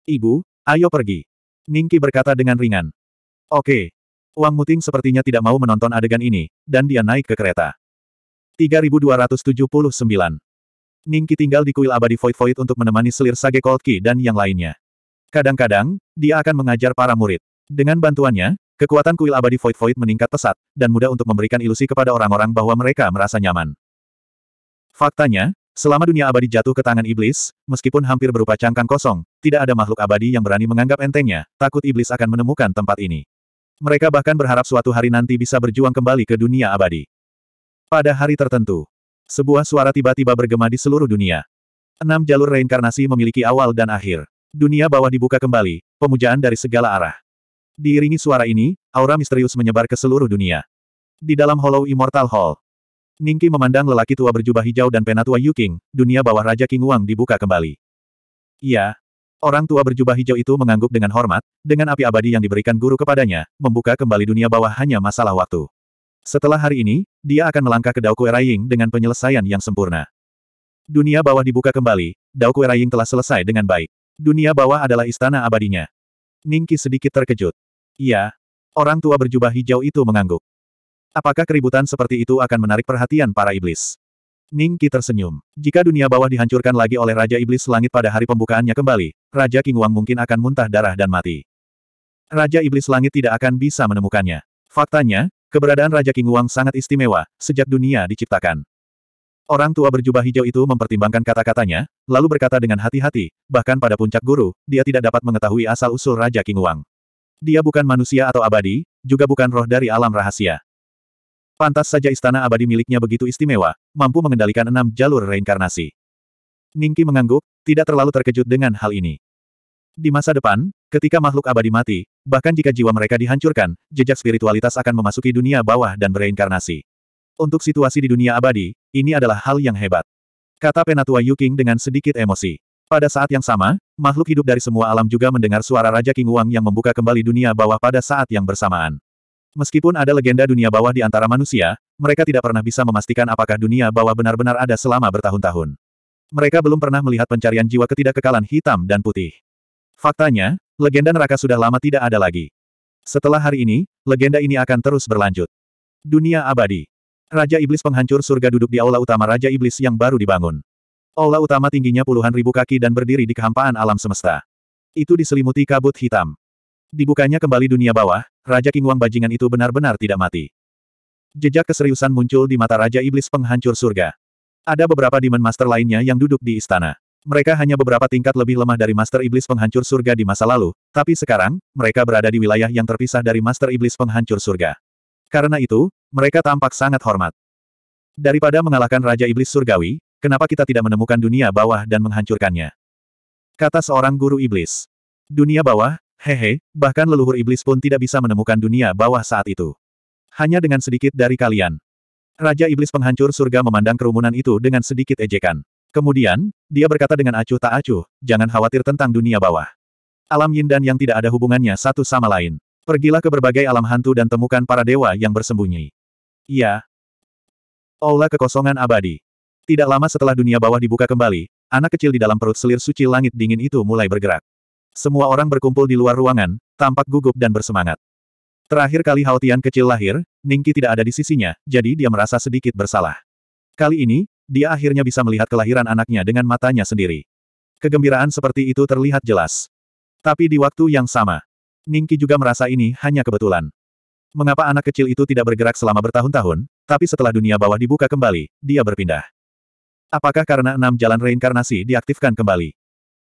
Ibu, ayo pergi. Ningki berkata dengan ringan. Oke. Wang Muting sepertinya tidak mau menonton adegan ini, dan dia naik ke kereta. 3279. Ningki tinggal di kuil abadi Void Void untuk menemani selir Sage Cold Key dan yang lainnya. Kadang-kadang, dia akan mengajar para murid. Dengan bantuannya, kekuatan kuil abadi Void Void meningkat pesat, dan mudah untuk memberikan ilusi kepada orang-orang bahwa mereka merasa nyaman. Faktanya, Selama dunia abadi jatuh ke tangan iblis, meskipun hampir berupa cangkang kosong, tidak ada makhluk abadi yang berani menganggap entengnya, takut iblis akan menemukan tempat ini. Mereka bahkan berharap suatu hari nanti bisa berjuang kembali ke dunia abadi. Pada hari tertentu, sebuah suara tiba-tiba bergema di seluruh dunia. Enam jalur reinkarnasi memiliki awal dan akhir. Dunia bawah dibuka kembali, pemujaan dari segala arah. Diiringi suara ini, aura misterius menyebar ke seluruh dunia. Di dalam Hollow Immortal Hall, Ningki memandang lelaki tua berjubah hijau dan penatua Yu King, dunia bawah Raja King Wang dibuka kembali. Iya. Orang tua berjubah hijau itu mengangguk dengan hormat, dengan api abadi yang diberikan guru kepadanya, membuka kembali dunia bawah hanya masalah waktu. Setelah hari ini, dia akan melangkah ke Dao Kue dengan penyelesaian yang sempurna. Dunia bawah dibuka kembali, Dao Kue telah selesai dengan baik. Dunia bawah adalah istana abadinya. Ningki sedikit terkejut. Iya. Orang tua berjubah hijau itu mengangguk. Apakah keributan seperti itu akan menarik perhatian para iblis? Ning Qi tersenyum. Jika dunia bawah dihancurkan lagi oleh Raja Iblis Langit pada hari pembukaannya kembali, Raja King Wang mungkin akan muntah darah dan mati. Raja Iblis Langit tidak akan bisa menemukannya. Faktanya, keberadaan Raja King Wang sangat istimewa, sejak dunia diciptakan. Orang tua berjubah hijau itu mempertimbangkan kata-katanya, lalu berkata dengan hati-hati, bahkan pada puncak guru, dia tidak dapat mengetahui asal-usul Raja King Wang. Dia bukan manusia atau abadi, juga bukan roh dari alam rahasia. Pantas saja istana abadi miliknya begitu istimewa, mampu mengendalikan enam jalur reinkarnasi. Ningki mengangguk, tidak terlalu terkejut dengan hal ini. Di masa depan, ketika makhluk abadi mati, bahkan jika jiwa mereka dihancurkan, jejak spiritualitas akan memasuki dunia bawah dan bereinkarnasi. Untuk situasi di dunia abadi, ini adalah hal yang hebat. Kata Penatua Yuking dengan sedikit emosi. Pada saat yang sama, makhluk hidup dari semua alam juga mendengar suara Raja King Wang yang membuka kembali dunia bawah pada saat yang bersamaan. Meskipun ada legenda dunia bawah di antara manusia, mereka tidak pernah bisa memastikan apakah dunia bawah benar-benar ada selama bertahun-tahun. Mereka belum pernah melihat pencarian jiwa ketidakkekalan hitam dan putih. Faktanya, legenda neraka sudah lama tidak ada lagi. Setelah hari ini, legenda ini akan terus berlanjut. Dunia abadi. Raja Iblis penghancur surga duduk di aula utama Raja Iblis yang baru dibangun. Aula utama tingginya puluhan ribu kaki dan berdiri di kehampaan alam semesta. Itu diselimuti kabut hitam. Dibukanya kembali dunia bawah, Raja King Wang bajingan itu benar-benar tidak mati. Jejak keseriusan muncul di mata Raja Iblis penghancur surga. Ada beberapa Demon Master lainnya yang duduk di istana. Mereka hanya beberapa tingkat lebih lemah dari Master Iblis penghancur surga di masa lalu, tapi sekarang, mereka berada di wilayah yang terpisah dari Master Iblis penghancur surga. Karena itu, mereka tampak sangat hormat. Daripada mengalahkan Raja Iblis Surgawi, kenapa kita tidak menemukan dunia bawah dan menghancurkannya? Kata seorang guru iblis. Dunia bawah, Hehe, bahkan leluhur iblis pun tidak bisa menemukan dunia bawah saat itu. Hanya dengan sedikit dari kalian. Raja iblis penghancur surga memandang kerumunan itu dengan sedikit ejekan. Kemudian, dia berkata dengan acuh tak acuh, jangan khawatir tentang dunia bawah. Alam yin dan yang tidak ada hubungannya satu sama lain. Pergilah ke berbagai alam hantu dan temukan para dewa yang bersembunyi. Iya. Aula kekosongan abadi. Tidak lama setelah dunia bawah dibuka kembali, anak kecil di dalam perut selir suci langit dingin itu mulai bergerak. Semua orang berkumpul di luar ruangan, tampak gugup dan bersemangat. Terakhir kali Haotian kecil lahir, Ningki tidak ada di sisinya, jadi dia merasa sedikit bersalah. Kali ini, dia akhirnya bisa melihat kelahiran anaknya dengan matanya sendiri. Kegembiraan seperti itu terlihat jelas. Tapi di waktu yang sama, Ningki juga merasa ini hanya kebetulan. Mengapa anak kecil itu tidak bergerak selama bertahun-tahun, tapi setelah dunia bawah dibuka kembali, dia berpindah. Apakah karena enam jalan reinkarnasi diaktifkan kembali?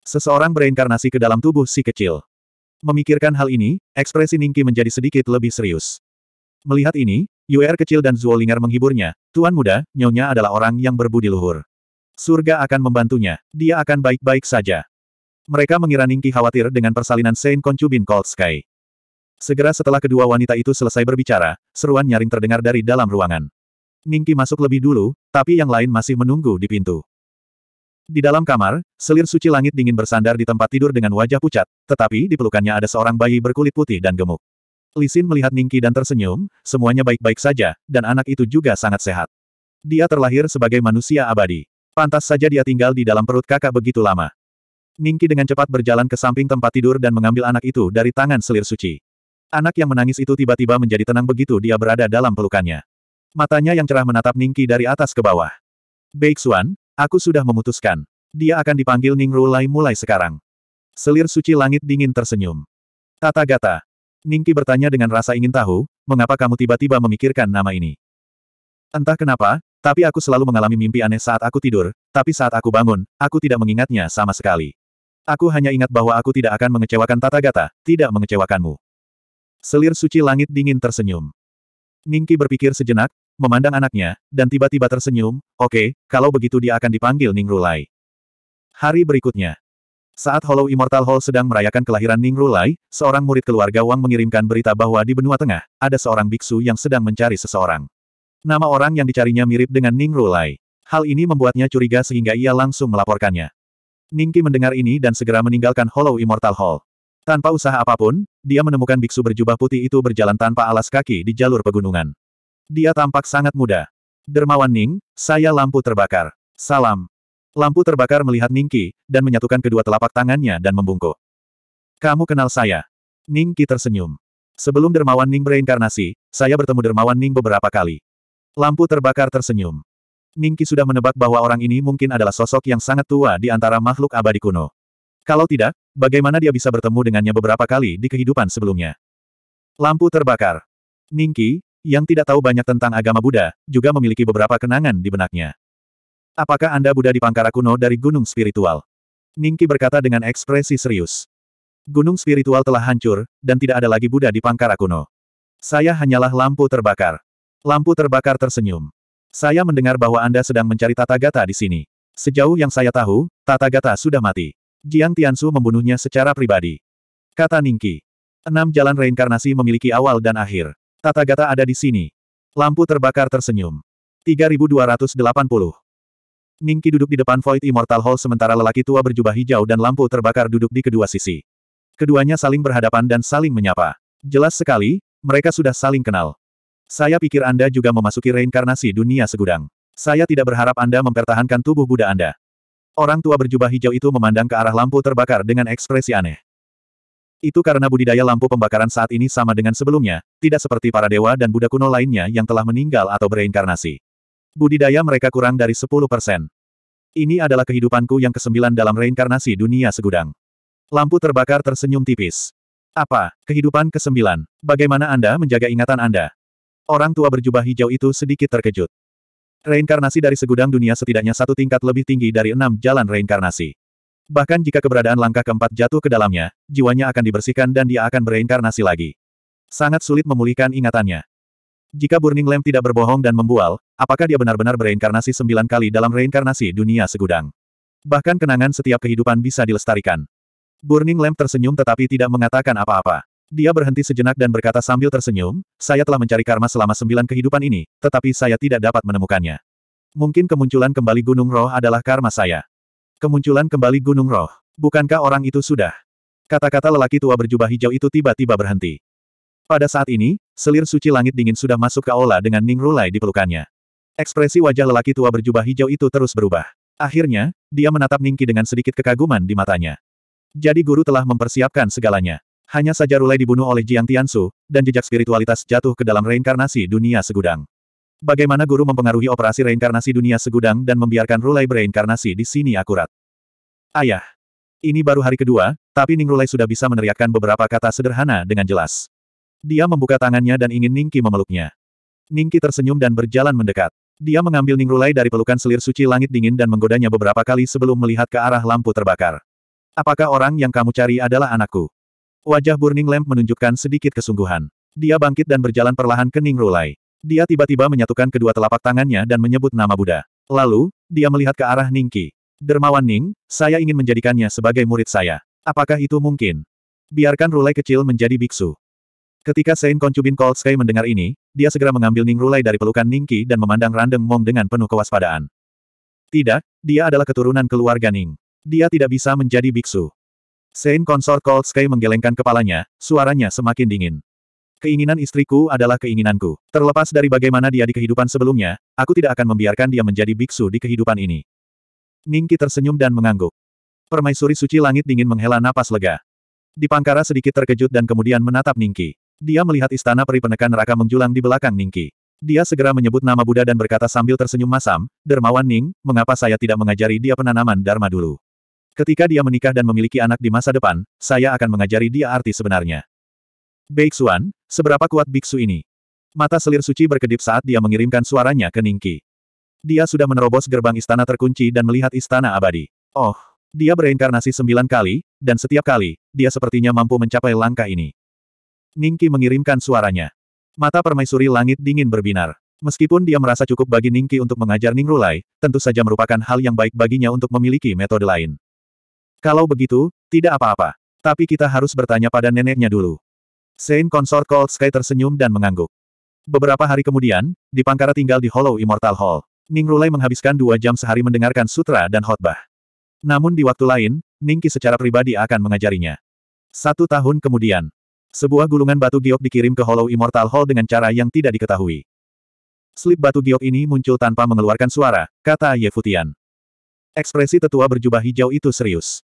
Seseorang bereinkarnasi ke dalam tubuh si kecil. Memikirkan hal ini, ekspresi Ningki menjadi sedikit lebih serius. Melihat ini, Yuer kecil dan Zuolinger menghiburnya, Tuan muda, nyonya adalah orang yang berbudi luhur. Surga akan membantunya, dia akan baik-baik saja. Mereka mengira Ningki khawatir dengan persalinan Saint Conchubin Cold Sky. Segera setelah kedua wanita itu selesai berbicara, seruan nyaring terdengar dari dalam ruangan. Ningki masuk lebih dulu, tapi yang lain masih menunggu di pintu. Di dalam kamar, selir suci langit dingin bersandar di tempat tidur dengan wajah pucat, tetapi di pelukannya ada seorang bayi berkulit putih dan gemuk. Lisin melihat Ningki dan tersenyum, semuanya baik-baik saja, dan anak itu juga sangat sehat. Dia terlahir sebagai manusia abadi. Pantas saja dia tinggal di dalam perut kakak begitu lama. Ningki dengan cepat berjalan ke samping tempat tidur dan mengambil anak itu dari tangan selir suci. Anak yang menangis itu tiba-tiba menjadi tenang begitu dia berada dalam pelukannya. Matanya yang cerah menatap Ningki dari atas ke bawah. Baik Xuan, Aku sudah memutuskan. Dia akan dipanggil Ning Rulai mulai sekarang. Selir suci langit dingin tersenyum. Tata Gata. Ningki bertanya dengan rasa ingin tahu, mengapa kamu tiba-tiba memikirkan nama ini? Entah kenapa, tapi aku selalu mengalami mimpi aneh saat aku tidur, tapi saat aku bangun, aku tidak mengingatnya sama sekali. Aku hanya ingat bahwa aku tidak akan mengecewakan Tata Gata, tidak mengecewakanmu. Selir suci langit dingin tersenyum. Ningki berpikir sejenak, memandang anaknya, dan tiba-tiba tersenyum, oke, okay, kalau begitu dia akan dipanggil Ning Rulai. Hari berikutnya. Saat Hollow Immortal Hall sedang merayakan kelahiran Ning Rulai, seorang murid keluarga Wang mengirimkan berita bahwa di benua tengah, ada seorang biksu yang sedang mencari seseorang. Nama orang yang dicarinya mirip dengan Ning Rulai. Hal ini membuatnya curiga sehingga ia langsung melaporkannya. Ningki mendengar ini dan segera meninggalkan Hollow Immortal Hall. Tanpa usaha apapun, dia menemukan biksu berjubah putih itu berjalan tanpa alas kaki di jalur pegunungan. Dia tampak sangat muda. Dermawan Ning, saya lampu terbakar. Salam. Lampu terbakar melihat Ningki, dan menyatukan kedua telapak tangannya dan membungkuk. Kamu kenal saya. Ningki tersenyum. Sebelum Dermawan Ning bereinkarnasi, saya bertemu Dermawan Ning beberapa kali. Lampu terbakar tersenyum. Ningki sudah menebak bahwa orang ini mungkin adalah sosok yang sangat tua di antara makhluk abadi kuno. Kalau tidak, bagaimana dia bisa bertemu dengannya beberapa kali di kehidupan sebelumnya? Lampu terbakar. Ningki, yang tidak tahu banyak tentang agama Buddha, juga memiliki beberapa kenangan di benaknya. Apakah Anda Buddha di Pangkara kuno dari gunung spiritual? Ningki berkata dengan ekspresi serius. Gunung spiritual telah hancur, dan tidak ada lagi Buddha di Pangkara kuno. Saya hanyalah lampu terbakar. Lampu terbakar tersenyum. Saya mendengar bahwa Anda sedang mencari Tata Gata di sini. Sejauh yang saya tahu, Tata Gata sudah mati. Jiang Tiansu membunuhnya secara pribadi. Kata Ningki. Enam jalan reinkarnasi memiliki awal dan akhir. Tata Gata ada di sini. Lampu terbakar tersenyum. 3280. Ningki duduk di depan Void Immortal Hall sementara lelaki tua berjubah hijau dan lampu terbakar duduk di kedua sisi. Keduanya saling berhadapan dan saling menyapa. Jelas sekali, mereka sudah saling kenal. Saya pikir Anda juga memasuki reinkarnasi dunia segudang. Saya tidak berharap Anda mempertahankan tubuh Buddha Anda. Orang tua berjubah hijau itu memandang ke arah lampu terbakar dengan ekspresi aneh. Itu karena budidaya lampu pembakaran saat ini sama dengan sebelumnya, tidak seperti para dewa dan Buddha kuno lainnya yang telah meninggal atau bereinkarnasi. Budidaya mereka kurang dari 10 persen. Ini adalah kehidupanku yang kesembilan dalam reinkarnasi dunia segudang. Lampu terbakar tersenyum tipis. Apa? Kehidupan kesembilan. Bagaimana Anda menjaga ingatan Anda? Orang tua berjubah hijau itu sedikit terkejut. Reinkarnasi dari segudang dunia setidaknya satu tingkat lebih tinggi dari enam jalan reinkarnasi. Bahkan jika keberadaan langkah keempat jatuh ke dalamnya, jiwanya akan dibersihkan dan dia akan bereinkarnasi lagi. Sangat sulit memulihkan ingatannya. Jika Burning Lamp tidak berbohong dan membual, apakah dia benar-benar bereinkarnasi sembilan kali dalam reinkarnasi dunia segudang? Bahkan kenangan setiap kehidupan bisa dilestarikan. Burning Lamp tersenyum tetapi tidak mengatakan apa-apa. Dia berhenti sejenak dan berkata sambil tersenyum, saya telah mencari karma selama sembilan kehidupan ini, tetapi saya tidak dapat menemukannya. Mungkin kemunculan kembali Gunung Roh adalah karma saya. Kemunculan kembali Gunung Roh. Bukankah orang itu sudah? Kata-kata lelaki tua berjubah hijau itu tiba-tiba berhenti. Pada saat ini, selir suci langit dingin sudah masuk ke aula dengan Ning Rulai di pelukannya. Ekspresi wajah lelaki tua berjubah hijau itu terus berubah. Akhirnya, dia menatap Ning Ningki dengan sedikit kekaguman di matanya. Jadi guru telah mempersiapkan segalanya. Hanya saja Rulai dibunuh oleh Jiang Tiansu, dan jejak spiritualitas jatuh ke dalam reinkarnasi dunia segudang. Bagaimana guru mempengaruhi operasi reinkarnasi dunia segudang dan membiarkan Rulai bereinkarnasi di sini akurat? Ayah. Ini baru hari kedua, tapi Ning Rulai sudah bisa meneriakkan beberapa kata sederhana dengan jelas. Dia membuka tangannya dan ingin Ningki memeluknya. Ningki tersenyum dan berjalan mendekat. Dia mengambil Ning Rulai dari pelukan selir suci langit dingin dan menggodanya beberapa kali sebelum melihat ke arah lampu terbakar. Apakah orang yang kamu cari adalah anakku? Wajah Burning Lamp menunjukkan sedikit kesungguhan. Dia bangkit dan berjalan perlahan ke Ning Rulai. Dia tiba-tiba menyatukan kedua telapak tangannya dan menyebut nama Buddha. Lalu, dia melihat ke arah Ningki. Dermawan Ning, saya ingin menjadikannya sebagai murid saya. Apakah itu mungkin? Biarkan Rulai kecil menjadi biksu. Ketika Saint Konchubin Cold Sky mendengar ini, dia segera mengambil Ning Rulai dari pelukan Ningki dan memandang Randeng Mong dengan penuh kewaspadaan. Tidak, dia adalah keturunan keluarga Ning. Dia tidak bisa menjadi biksu. Saint Konsor Cold Sky menggelengkan kepalanya, suaranya semakin dingin. Keinginan istriku adalah keinginanku. Terlepas dari bagaimana dia di kehidupan sebelumnya, aku tidak akan membiarkan dia menjadi biksu di kehidupan ini. Ningki tersenyum dan mengangguk. Permaisuri suci langit dingin menghela napas lega. Dipangkara sedikit terkejut dan kemudian menatap Ningki. Dia melihat istana peri penekan neraka menjulang di belakang Ningki. Dia segera menyebut nama Buddha dan berkata sambil tersenyum masam, Dermawan Ning, mengapa saya tidak mengajari dia penanaman Dharma dulu? Ketika dia menikah dan memiliki anak di masa depan, saya akan mengajari dia arti sebenarnya. Beixuan, seberapa kuat biksu ini? Mata selir suci berkedip saat dia mengirimkan suaranya ke Ningki. Dia sudah menerobos gerbang istana terkunci dan melihat istana abadi. Oh, dia bereinkarnasi sembilan kali, dan setiap kali, dia sepertinya mampu mencapai langkah ini. Ningki mengirimkan suaranya. Mata permaisuri langit dingin berbinar. Meskipun dia merasa cukup bagi Ningki untuk mengajar Ningrulai, tentu saja merupakan hal yang baik baginya untuk memiliki metode lain. Kalau begitu, tidak apa-apa. Tapi kita harus bertanya pada neneknya dulu. Saint Consort Cold Sky tersenyum dan mengangguk. Beberapa hari kemudian, Dipangkara tinggal di Hollow Immortal Hall. Ning Rulai menghabiskan dua jam sehari mendengarkan sutra dan khotbah. Namun di waktu lain, Ningki secara pribadi akan mengajarinya. Satu tahun kemudian, sebuah gulungan batu giok dikirim ke Hollow Immortal Hall dengan cara yang tidak diketahui. Slip batu giok ini muncul tanpa mengeluarkan suara, kata Ye Futian. Ekspresi tetua berjubah hijau itu serius.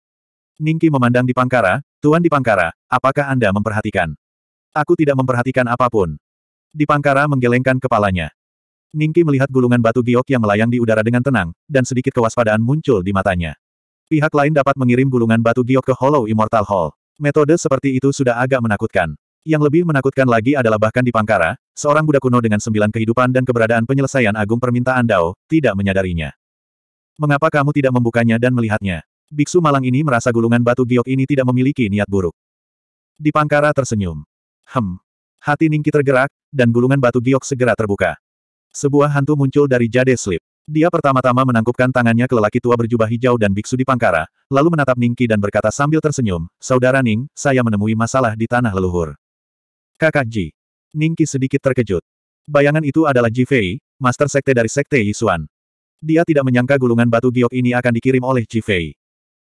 Ningki memandang di Pangkara, Tuan di Pangkara, apakah Anda memperhatikan? Aku tidak memperhatikan apapun. Dipangkara menggelengkan kepalanya. Ningki melihat gulungan batu giok yang melayang di udara dengan tenang, dan sedikit kewaspadaan muncul di matanya. Pihak lain dapat mengirim gulungan batu giok ke Hollow Immortal Hall. Metode seperti itu sudah agak menakutkan. Yang lebih menakutkan lagi adalah bahkan di Pangkara, seorang budak kuno dengan sembilan kehidupan dan keberadaan penyelesaian agung permintaan Dao, tidak menyadarinya. Mengapa kamu tidak membukanya dan melihatnya? Biksu malang ini merasa gulungan batu giok ini tidak memiliki niat buruk. Di Pangkara tersenyum. Hem. Hati Ningki tergerak, dan gulungan batu giok segera terbuka. Sebuah hantu muncul dari jade slip. Dia pertama-tama menangkupkan tangannya ke lelaki tua berjubah hijau dan biksu di pangkara, lalu menatap Ningki dan berkata sambil tersenyum, Saudara Ning, saya menemui masalah di tanah leluhur. Kakak Ji. Ningki sedikit terkejut. Bayangan itu adalah Ji Fei, master sekte dari sekte Yisuan. Dia tidak menyangka gulungan batu giok ini akan dikirim oleh Ji Fei.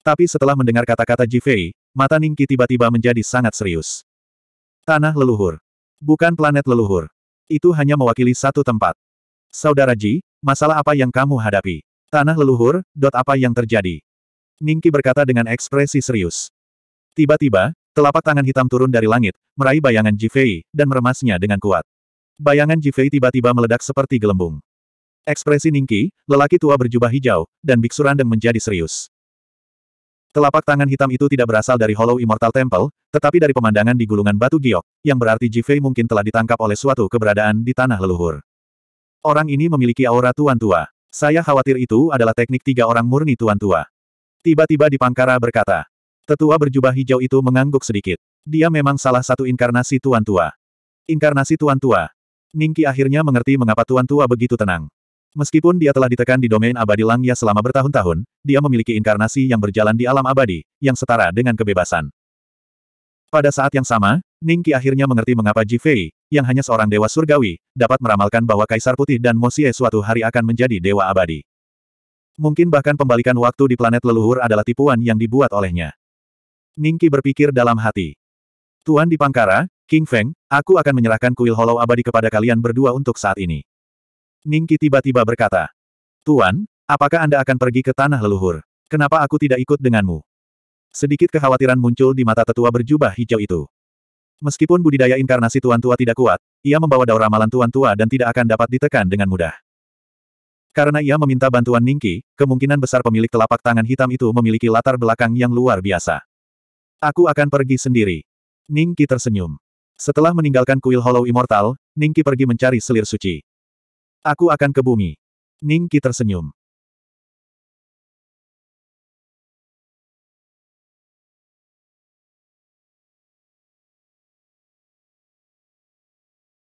Tapi setelah mendengar kata-kata Ji Fei, mata Ningki tiba-tiba menjadi sangat serius. Tanah leluhur. Bukan planet leluhur. Itu hanya mewakili satu tempat. Saudara Ji, masalah apa yang kamu hadapi? Tanah leluhur, dot apa yang terjadi? Ningki berkata dengan ekspresi serius. Tiba-tiba, telapak tangan hitam turun dari langit, meraih bayangan Jifei, dan meremasnya dengan kuat. Bayangan Jifei tiba-tiba meledak seperti gelembung. Ekspresi Ningki, lelaki tua berjubah hijau, dan biksu randeng menjadi serius. Telapak tangan hitam itu tidak berasal dari Hollow Immortal Temple, tetapi dari pemandangan di gulungan batu giok, yang berarti Jifei mungkin telah ditangkap oleh suatu keberadaan di tanah leluhur. Orang ini memiliki aura tuan tua. Saya khawatir itu adalah teknik tiga orang murni tuan tua. Tiba-tiba di Pangkara berkata. Tetua berjubah hijau itu mengangguk sedikit. Dia memang salah satu inkarnasi tuan tua. Inkarnasi tuan tua. Ningki akhirnya mengerti mengapa tuan tua begitu tenang. Meskipun dia telah ditekan di domain abadi Langya selama bertahun-tahun, dia memiliki inkarnasi yang berjalan di alam abadi, yang setara dengan kebebasan. Pada saat yang sama, Ningki akhirnya mengerti mengapa Ji Fei, yang hanya seorang dewa surgawi, dapat meramalkan bahwa Kaisar Putih dan Mosie suatu hari akan menjadi dewa abadi. Mungkin bahkan pembalikan waktu di planet leluhur adalah tipuan yang dibuat olehnya. Ningki berpikir dalam hati. Tuan di Pangkara, King Feng, aku akan menyerahkan kuil hollow abadi kepada kalian berdua untuk saat ini. Ningki tiba-tiba berkata. Tuan, apakah Anda akan pergi ke tanah leluhur? Kenapa aku tidak ikut denganmu? Sedikit kekhawatiran muncul di mata tetua berjubah hijau itu. Meskipun budidaya inkarnasi Tuan Tua tidak kuat, ia membawa daur ramalan Tuan Tua dan tidak akan dapat ditekan dengan mudah. Karena ia meminta bantuan Ningki, kemungkinan besar pemilik telapak tangan hitam itu memiliki latar belakang yang luar biasa. Aku akan pergi sendiri. Ningki tersenyum. Setelah meninggalkan kuil Hollow Immortal, Ningki pergi mencari selir suci. Aku akan ke bumi. Ning Qi tersenyum.